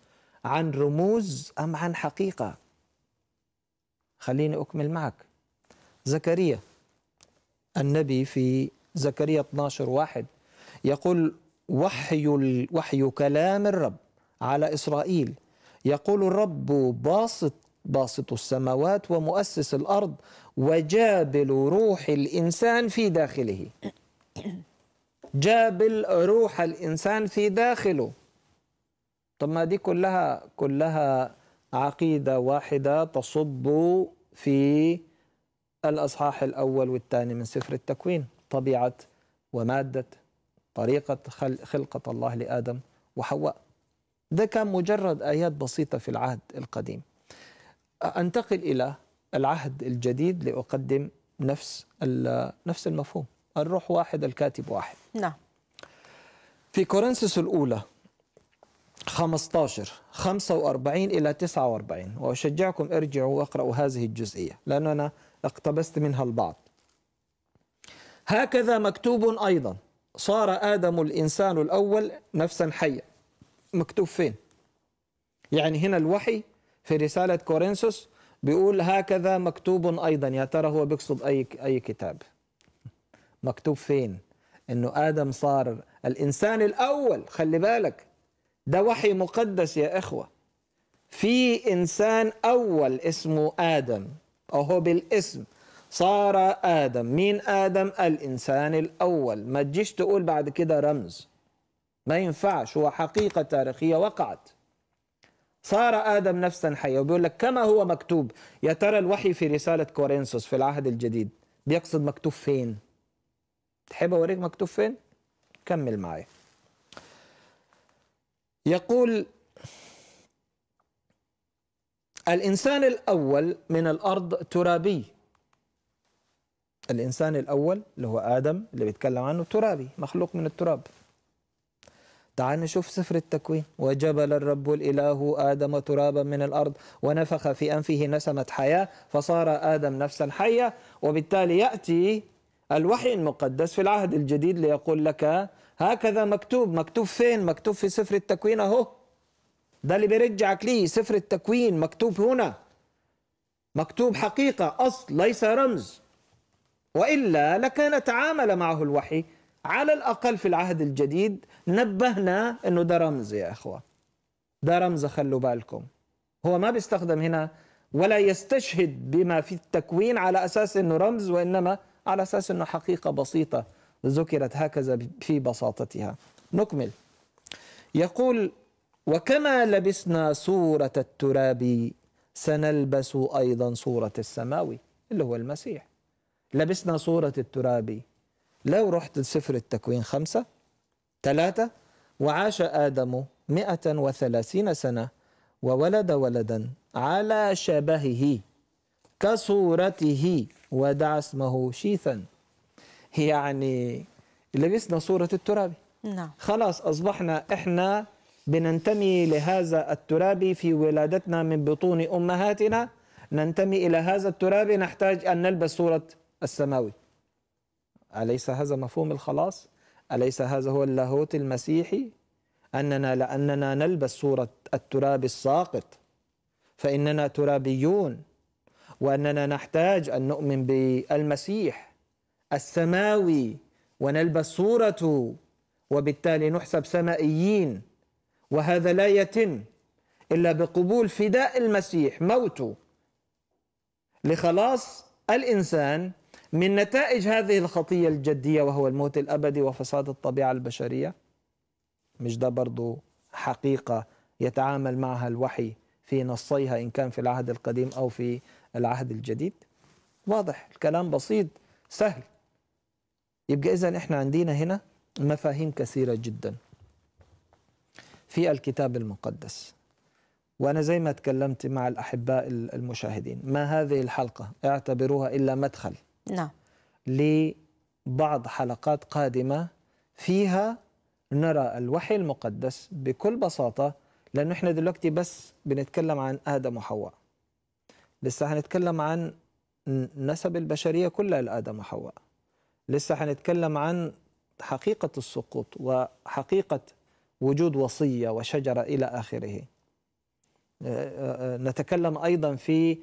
عن رموز أم عن حقيقة خليني أكمل معك زكريا النبي في زكريا 12 واحد يقول وحي وحي كلام الرب على إسرائيل يقول الرب باسط باسط السماوات ومؤسس الأرض وجابل روح الإنسان في داخله جابل روح الإنسان في داخله طب ما دي كلها كلها عقيدة واحدة تصب في الأصحاح الأول والثاني من سفر التكوين طبيعة ومادة طريقة خلقة الله لآدم وحواء ده كان مجرد آيات بسيطة في العهد القديم أنتقل إلى العهد الجديد لأقدم نفس نفس المفهوم الروح واحد الكاتب واحد نعم في كورنثوس الأولى 15 45 إلى 49 وأشجعكم ارجعوا واقرأوا هذه الجزئية لأنه أنا اقتبست منها البعض هكذا مكتوب أيضا صار آدم الإنسان الأول نفسا حية مكتوب فين؟ يعني هنا الوحي في رسالة كورنثوس بيقول هكذا مكتوب أيضا يا ترى هو بيقصد أي أي كتاب مكتوب فين؟ إنه آدم صار الإنسان الأول خلي بالك ده وحي مقدس يا إخوة في إنسان أول اسمه آدم أهو بالاسم صار آدم مين آدم الإنسان الأول ما تجيش تقول بعد كده رمز ما ينفعش هو حقيقة تاريخية وقعت صار آدم نفسا حية وبيقول لك كما هو مكتوب يا ترى الوحي في رسالة كورينثوس في العهد الجديد بيقصد مكتوب فين تحب أوريك مكتوب فين كمل معي يقول الإنسان الأول من الأرض ترابي الإنسان الأول اللي هو آدم اللي بيتكلم عنه ترابي مخلوق من التراب تعال نشوف سفر التكوين وجبل الرب الإله آدم ترابا من الأرض ونفخ في أنفه نسمة حياة فصار آدم نفسا حية وبالتالي يأتي الوحي المقدس في العهد الجديد ليقول لك هكذا مكتوب مكتوب فين مكتوب في سفر التكوين أهو ده اللي بيرجعك ليه سفر التكوين مكتوب هنا مكتوب حقيقة أصل ليس رمز وإلا لكان تعامل معه الوحي على الأقل في العهد الجديد نبهنا أنه ده رمز يا أخوة ده رمز خلوا بالكم هو ما بيستخدم هنا ولا يستشهد بما في التكوين على أساس أنه رمز وإنما على أساس أنه حقيقة بسيطة ذكرت هكذا في بساطتها نكمل يقول وكما لبسنا صورة التراب سنلبس أيضا صورة السماوي اللي هو المسيح لبسنا صورة التراب لو رحت لسفر التكوين خمسة ثلاثة وعاش آدم مئة وثلاثين سنة وولد ولدا على شبهه كصورته ودعا اسمه شيثا يعني لبسنا صورة التراب نعم خلاص أصبحنا إحنا بننتمي لهذا التراب في ولادتنا من بطون امهاتنا ننتمي الى هذا التراب نحتاج ان نلبس صوره السماوي اليس هذا مفهوم الخلاص اليس هذا هو اللاهوت المسيحي اننا لاننا نلبس صوره التراب الساقط فاننا ترابيون واننا نحتاج ان نؤمن بالمسيح السماوي ونلبس صورته وبالتالي نحسب سمائيين وهذا لا يتم إلا بقبول فداء المسيح موته لخلاص الإنسان من نتائج هذه الخطية الجدية وهو الموت الأبدي وفساد الطبيعة البشرية مش ده برضو حقيقة يتعامل معها الوحي في نصيها إن كان في العهد القديم أو في العهد الجديد واضح الكلام بسيط سهل يبقى إذا إحنا عندنا هنا مفاهيم كثيرة جداً في الكتاب المقدس وأنا زي ما تكلمت مع الأحباء المشاهدين ما هذه الحلقة اعتبروها إلا مدخل نعم لبعض حلقات قادمة فيها نرى الوحي المقدس بكل بساطة لأنه إحنا دلوقتي بس بنتكلم عن آدم وحواء لسه هنتكلم عن نسب البشرية كلها لآدم وحواء لسه هنتكلم عن حقيقة السقوط وحقيقة وجود وصية وشجرة إلى آخره آه، آه، آه، نتكلم أيضا في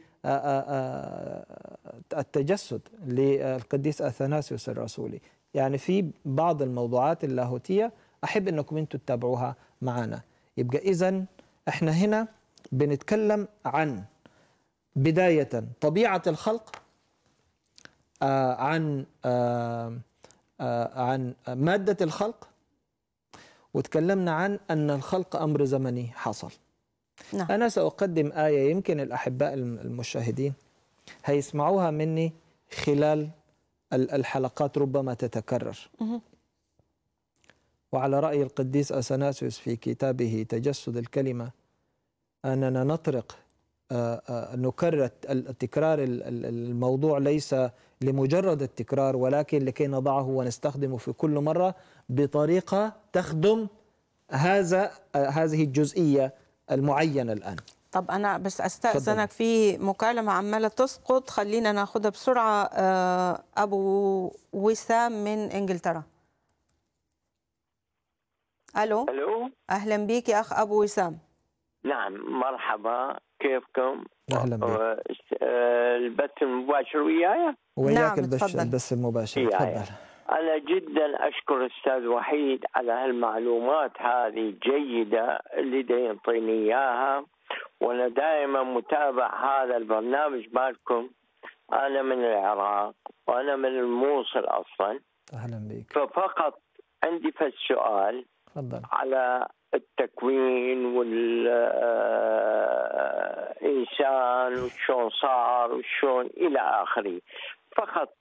التجسد للقديس أثناسيوس الرسولي يعني في بعض الموضوعات اللاهوتية أحب أنكم أنتم تتابعوها معنا يبقى إذا إحنا هنا بنتكلم عن بداية طبيعة الخلق عن عن مادة الخلق وتكلمنا عن أن الخلق أمر زمني حصل نعم. أنا سأقدم آية يمكن الأحباء المشاهدين هيسمعوها مني خلال الحلقات ربما تتكرر مه. وعلى رأي القديس أثناسيوس في كتابه تجسد الكلمة أننا نطرق آه، آه، نكرر التكرار الموضوع ليس لمجرد التكرار ولكن لكي نضعه ونستخدمه في كل مرة بطريقة تخدم هذا آه، هذه الجزئية المعينة الآن طب أنا بس أستأذنك في مكالمة عمالة تسقط خلينا ناخدها بسرعة أبو وسام من إنجلترا ألو ألو أهلا بك يا أخ أبو وسام نعم مرحبا كيفكم؟ اهلا بك أه، البث المباشر وياي؟ وياك نعم البث المباشر تفضل أنا جدا أشكر أستاذ وحيد على هالمعلومات هذه جيدة اللي يعطيني إياها وأنا دائما متابع هذا البرنامج مالكم أنا من العراق وأنا من الموصل أصلا أهلا بك ففقط عندي فالسؤال تفضل على التكوين والإنسان آه، وشون صار وشون إلى آخره فقط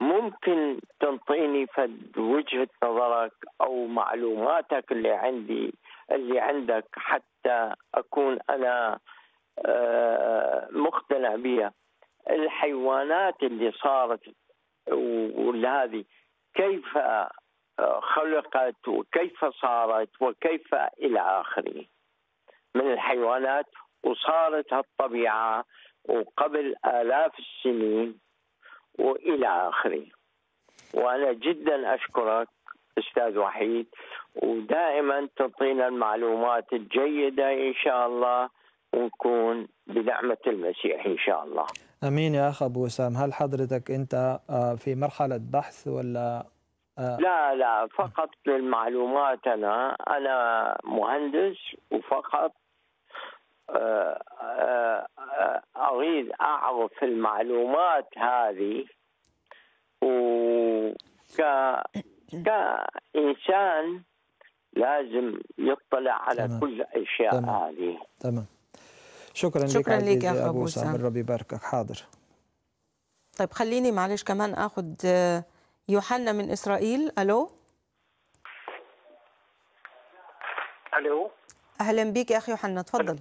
ممكن تنطيني فد وجهة نظرك أو معلوماتك اللي عندي اللي عندك حتى أكون أنا آه، مقتنع بها الحيوانات اللي صارت وهذه كيف خلقت وكيف صارت وكيف إلى آخره من الحيوانات وصارت هالطبيعة وقبل آلاف السنين وإلى آخره وأنا جدا أشكرك أستاذ وحيد ودائما تعطينا المعلومات الجيدة إن شاء الله ونكون بنعمة المسيح إن شاء الله أمين يا أخ أبو وسام هل حضرتك أنت آه، في مرحلة بحث ولا آه. لا لا فقط للمعلومات انا انا مهندس وفقط آه، آه، اريد اعرف المعلومات هذه وك كانسان لازم يطلع على تمام. كل الاشياء هذه تمام شكرا, شكرا لك يا ابو سامر ربي يباركك حاضر طيب خليني معلش كمان اخذ يوحنا من إسرائيل ألو ألو أهلا بك يا أخي يوحنا تفضل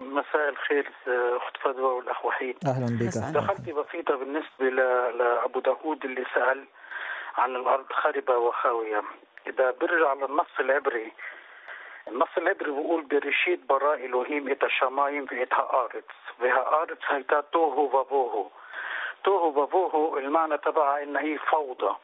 مساء الخير أخت فدوى والأخ وحيد أهلا بك دخلتي بسيطة بالنسبة لأبو داود اللي سأل عن الأرض خربة وخاوية إذا برجع للنص العبري النص العبري بيقول برشيد براء إلهيم إتا شمايم وإتا آرض وها آرض هيتا توهو وبوهو توهو بابوهو المعنى تبعها ان هي فوضى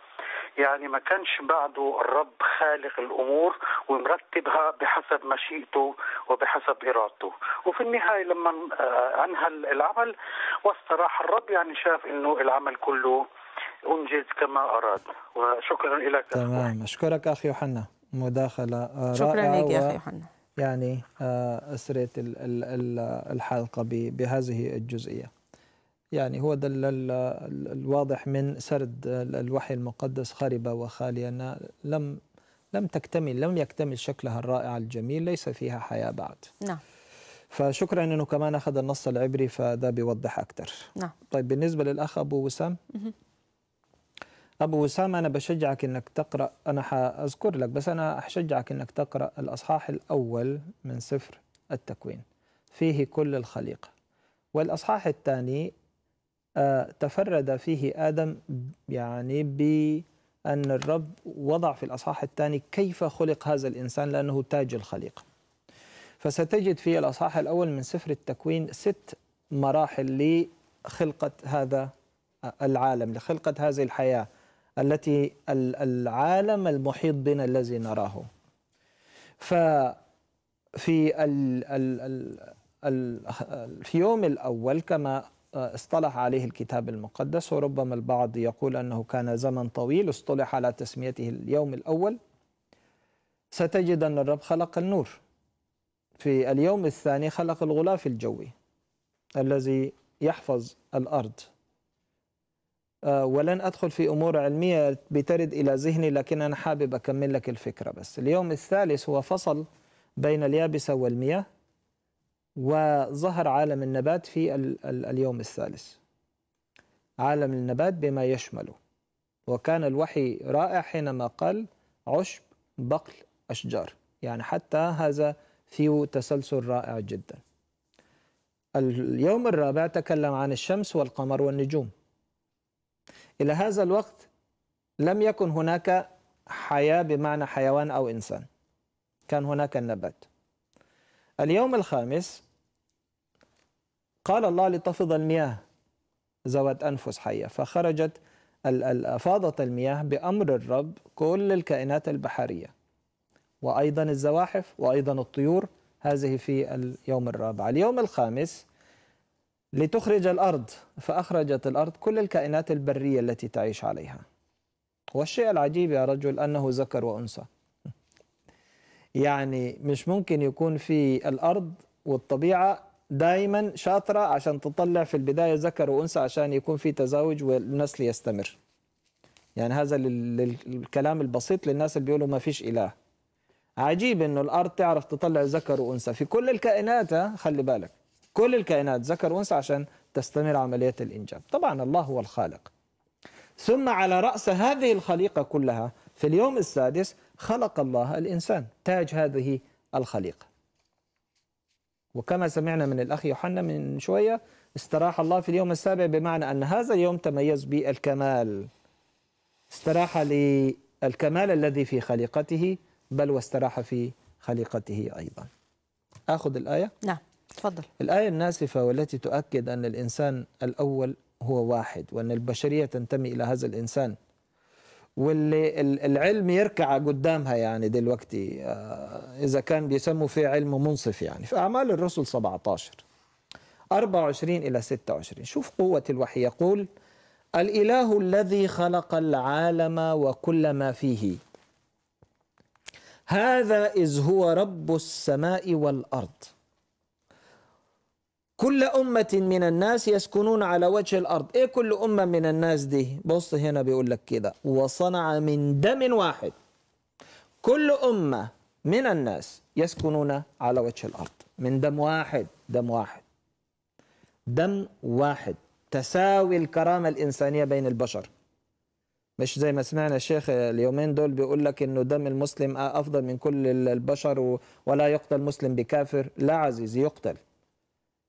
يعني ما كانش بعده الرب خالق الامور ومرتبها بحسب مشيئته وبحسب ارادته وفي النهايه لما آه، انهى العمل واستراح الرب يعني شاف انه العمل كله انجز كما اراد وشكرا لك تمام اشكرك اخي يوحنا مداخله آه، شكرا لك يا اخي يوحنا يعني آه، اسرت الحلقه بهذه الجزئيه يعني هو ده الواضح من سرد الوحي المقدس خربة وخالية لم لم تكتمل لم يكتمل شكلها الرائع الجميل ليس فيها حياة بعد نعم فشكرا انه كمان اخذ النص العبري فده بيوضح اكثر نعم طيب بالنسبه للاخ ابو وسام ابو وسام انا بشجعك انك تقرا انا حاذكر لك بس انا احشجعك انك تقرا الاصحاح الاول من سفر التكوين فيه كل الخليقه والاصحاح الثاني تفرد فيه آدم يعني بأن الرب وضع في الأصحاح الثاني كيف خلق هذا الإنسان لأنه تاج الخليقة فستجد في الأصحاح الأول من سفر التكوين ست مراحل لخلقة هذا العالم لخلقة هذه الحياة التي العالم المحيط بنا الذي نراه ففي ال ال ال ال في اليوم الأول كما آه، اصطلح عليه الكتاب المقدس وربما البعض يقول أنه كان زمن طويل اصطلح على تسميته اليوم الأول ستجد أن الرب خلق النور في اليوم الثاني خلق الغلاف الجوي الذي يحفظ الأرض آه، ولن أدخل في أمور علمية بترد إلى ذهني لكن أنا حابب أكمل لك الفكرة بس اليوم الثالث هو فصل بين اليابسة والمياه وظهر عالم النبات في ال ال اليوم الثالث عالم النبات بما يشمله وكان الوحي رائع حينما قال عشب بقل أشجار يعني حتى هذا فيه تسلسل رائع جدا اليوم الرابع تكلم عن الشمس والقمر والنجوم إلى هذا الوقت لم يكن هناك حياة بمعنى حيوان أو إنسان كان هناك النبات اليوم الخامس قال الله لتفض المياه ذوات أنفس حية فخرجت فاضت المياه بأمر الرب كل الكائنات البحرية وأيضا الزواحف وأيضا الطيور هذه في اليوم الرابع اليوم الخامس لتخرج الأرض فأخرجت الأرض كل الكائنات البرية التي تعيش عليها والشيء العجيب يا رجل أنه ذكر وأنثى يعني مش ممكن يكون في الأرض والطبيعة دائما شاطره عشان تطلع في البدايه ذكر وانثى عشان يكون في تزاوج والنسل يستمر يعني هذا الكلام البسيط للناس اللي بيقولوا ما فيش اله عجيب انه الارض تعرف تطلع ذكر وانثى في كل الكائنات خلي بالك كل الكائنات ذكر وانثى عشان تستمر عمليه الانجاب طبعا الله هو الخالق ثم على راس هذه الخليقه كلها في اليوم السادس خلق الله الانسان تاج هذه الخليقه وكما سمعنا من الأخ يوحنا من شوية استراح الله في اليوم السابع بمعنى أن هذا اليوم تميز بالكمال استراح للكمال الذي في خليقته بل واستراح في خليقته أيضا أخذ الآية؟ نعم تفضل الآية الناسفة والتي تؤكد أن الإنسان الأول هو واحد وأن البشرية تنتمي إلى هذا الإنسان واللي العلم يركع قدامها يعني دلوقتي آه، إذا كان بيسموا فيه علم منصف يعني في أعمال الرسل 17 24 إلى 26 شوف قوة الوحي يقول الإله الذي خلق العالم وكل ما فيه هذا إذ هو رب السماء والأرض كل أمة من الناس يسكنون على وجه الأرض إيه كل أمة من الناس دي بص هنا بيقول لك كده وصنع من دم واحد كل أمة من الناس يسكنون على وجه الأرض من دم واحد دم واحد دم واحد تساوي الكرامة الإنسانية بين البشر مش زي ما سمعنا الشيخ اليومين دول بيقول لك انه دم المسلم افضل من كل البشر ولا يقتل مسلم بكافر لا عزيزي يقتل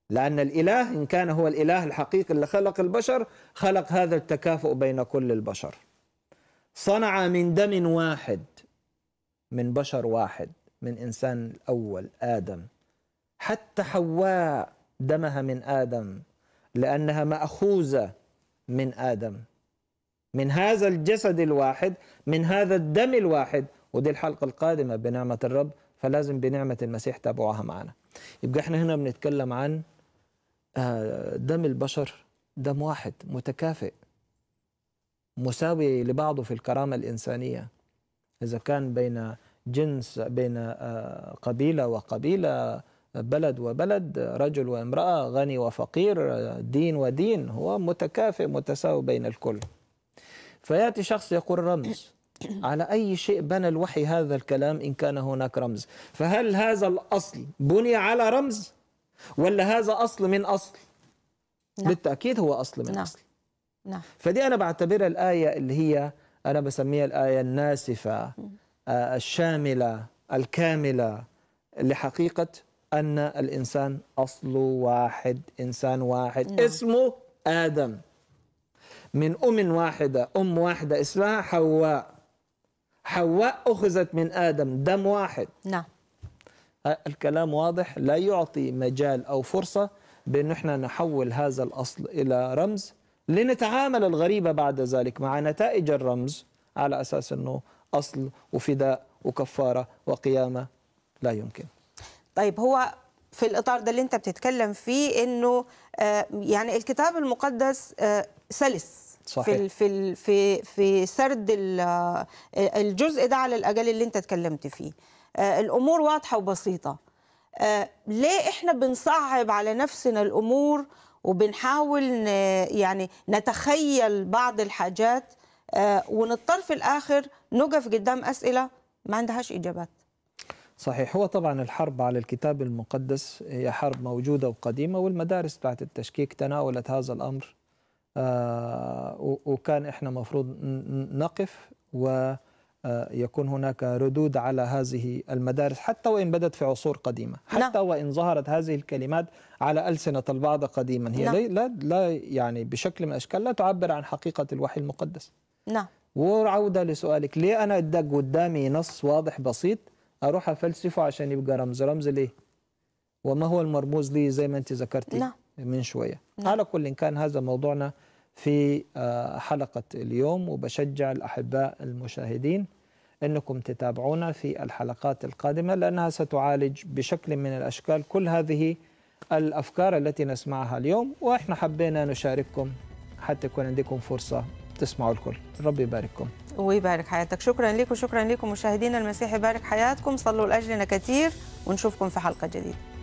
لأن الإله إن كان هو الإله الحقيقي اللي خلق البشر خلق هذا التكافؤ بين كل البشر صنع من دم واحد من بشر واحد من إنسان الأول آدم حتى حواء دمها من آدم لأنها مأخوذة من آدم من هذا الجسد الواحد من هذا الدم الواحد ودي الحلقة القادمة بنعمة الرب فلازم بنعمة المسيح تابعوها معنا يبقى احنا هنا بنتكلم عن آه، دم البشر دم واحد متكافئ مساوي لبعضه في الكرامة الإنسانية إذا كان بين جنس بين آه، قبيلة وقبيلة بلد وبلد رجل وامرأة غني وفقير دين ودين هو متكافئ متساوي بين الكل فيأتي شخص يقول رمز على أي شيء بنى الوحي هذا الكلام إن كان هناك رمز فهل هذا الأصل بني على رمز ولا هذا أصل من أصل نعم. بالتأكيد هو أصل من نعم. أصل نعم. فدي أنا بعتبرها الآية اللي هي أنا بسميها الآية الناسفة آه، الشاملة الكاملة لحقيقة أن الإنسان أصله واحد إنسان واحد نعم. اسمه آدم من أم واحدة أم واحدة اسمها حواء حواء أخذت من آدم دم واحد نعم الكلام واضح لا يعطي مجال أو فرصة بأن احنا نحول هذا الأصل إلى رمز لنتعامل الغريبة بعد ذلك مع نتائج الرمز على أساس أنه أصل وفداء وكفارة وقيامة لا يمكن طيب هو في الإطار ده اللي أنت بتتكلم فيه أنه آه، يعني الكتاب المقدس آه، سلس صحيح. في في في في سرد آه، الجزء ده على الاجل اللي انت اتكلمت فيه آه، الامور واضحه وبسيطه آه، ليه احنا بنصعب على نفسنا الامور وبنحاول يعني نتخيل بعض الحاجات آه، ونضطر في الاخر نقف قدام اسئله ما عندهاش اجابات صحيح هو طبعا الحرب على الكتاب المقدس هي حرب موجودة وقديمة والمدارس بتاعت التشكيك تناولت هذا الأمر وكان إحنا مفروض نقف و آه، يكون هناك ردود على هذه المدارس حتى وإن بدت في عصور قديمة نعم. حتى لا. وإن ظهرت هذه الكلمات على ألسنة البعض قديما هي نعم. لا. لا, لا يعني بشكل من الأشكال لا تعبر عن حقيقة الوحي المقدس نعم وعودة لسؤالك ليه أنا أدق قدامي نص واضح بسيط أروح أفلسفه عشان يبقى رمز رمز ليه وما هو المرموز لي زي ما أنت ذكرتي نعم. من شوية لا. نعم. على كل إن كان هذا موضوعنا في آه، حلقة اليوم وبشجع الأحباء المشاهدين أنكم تتابعونا في الحلقات القادمة لأنها ستعالج بشكل من الأشكال كل هذه الأفكار التي نسمعها اليوم وإحنا حبينا نشارككم حتى يكون عندكم فرصة تسمعوا الكل ربي يبارككم ويبارك حياتك شكرا لكم شكرا لكم مشاهدينا المسيح يبارك حياتكم صلوا لأجلنا كثير ونشوفكم في حلقة جديدة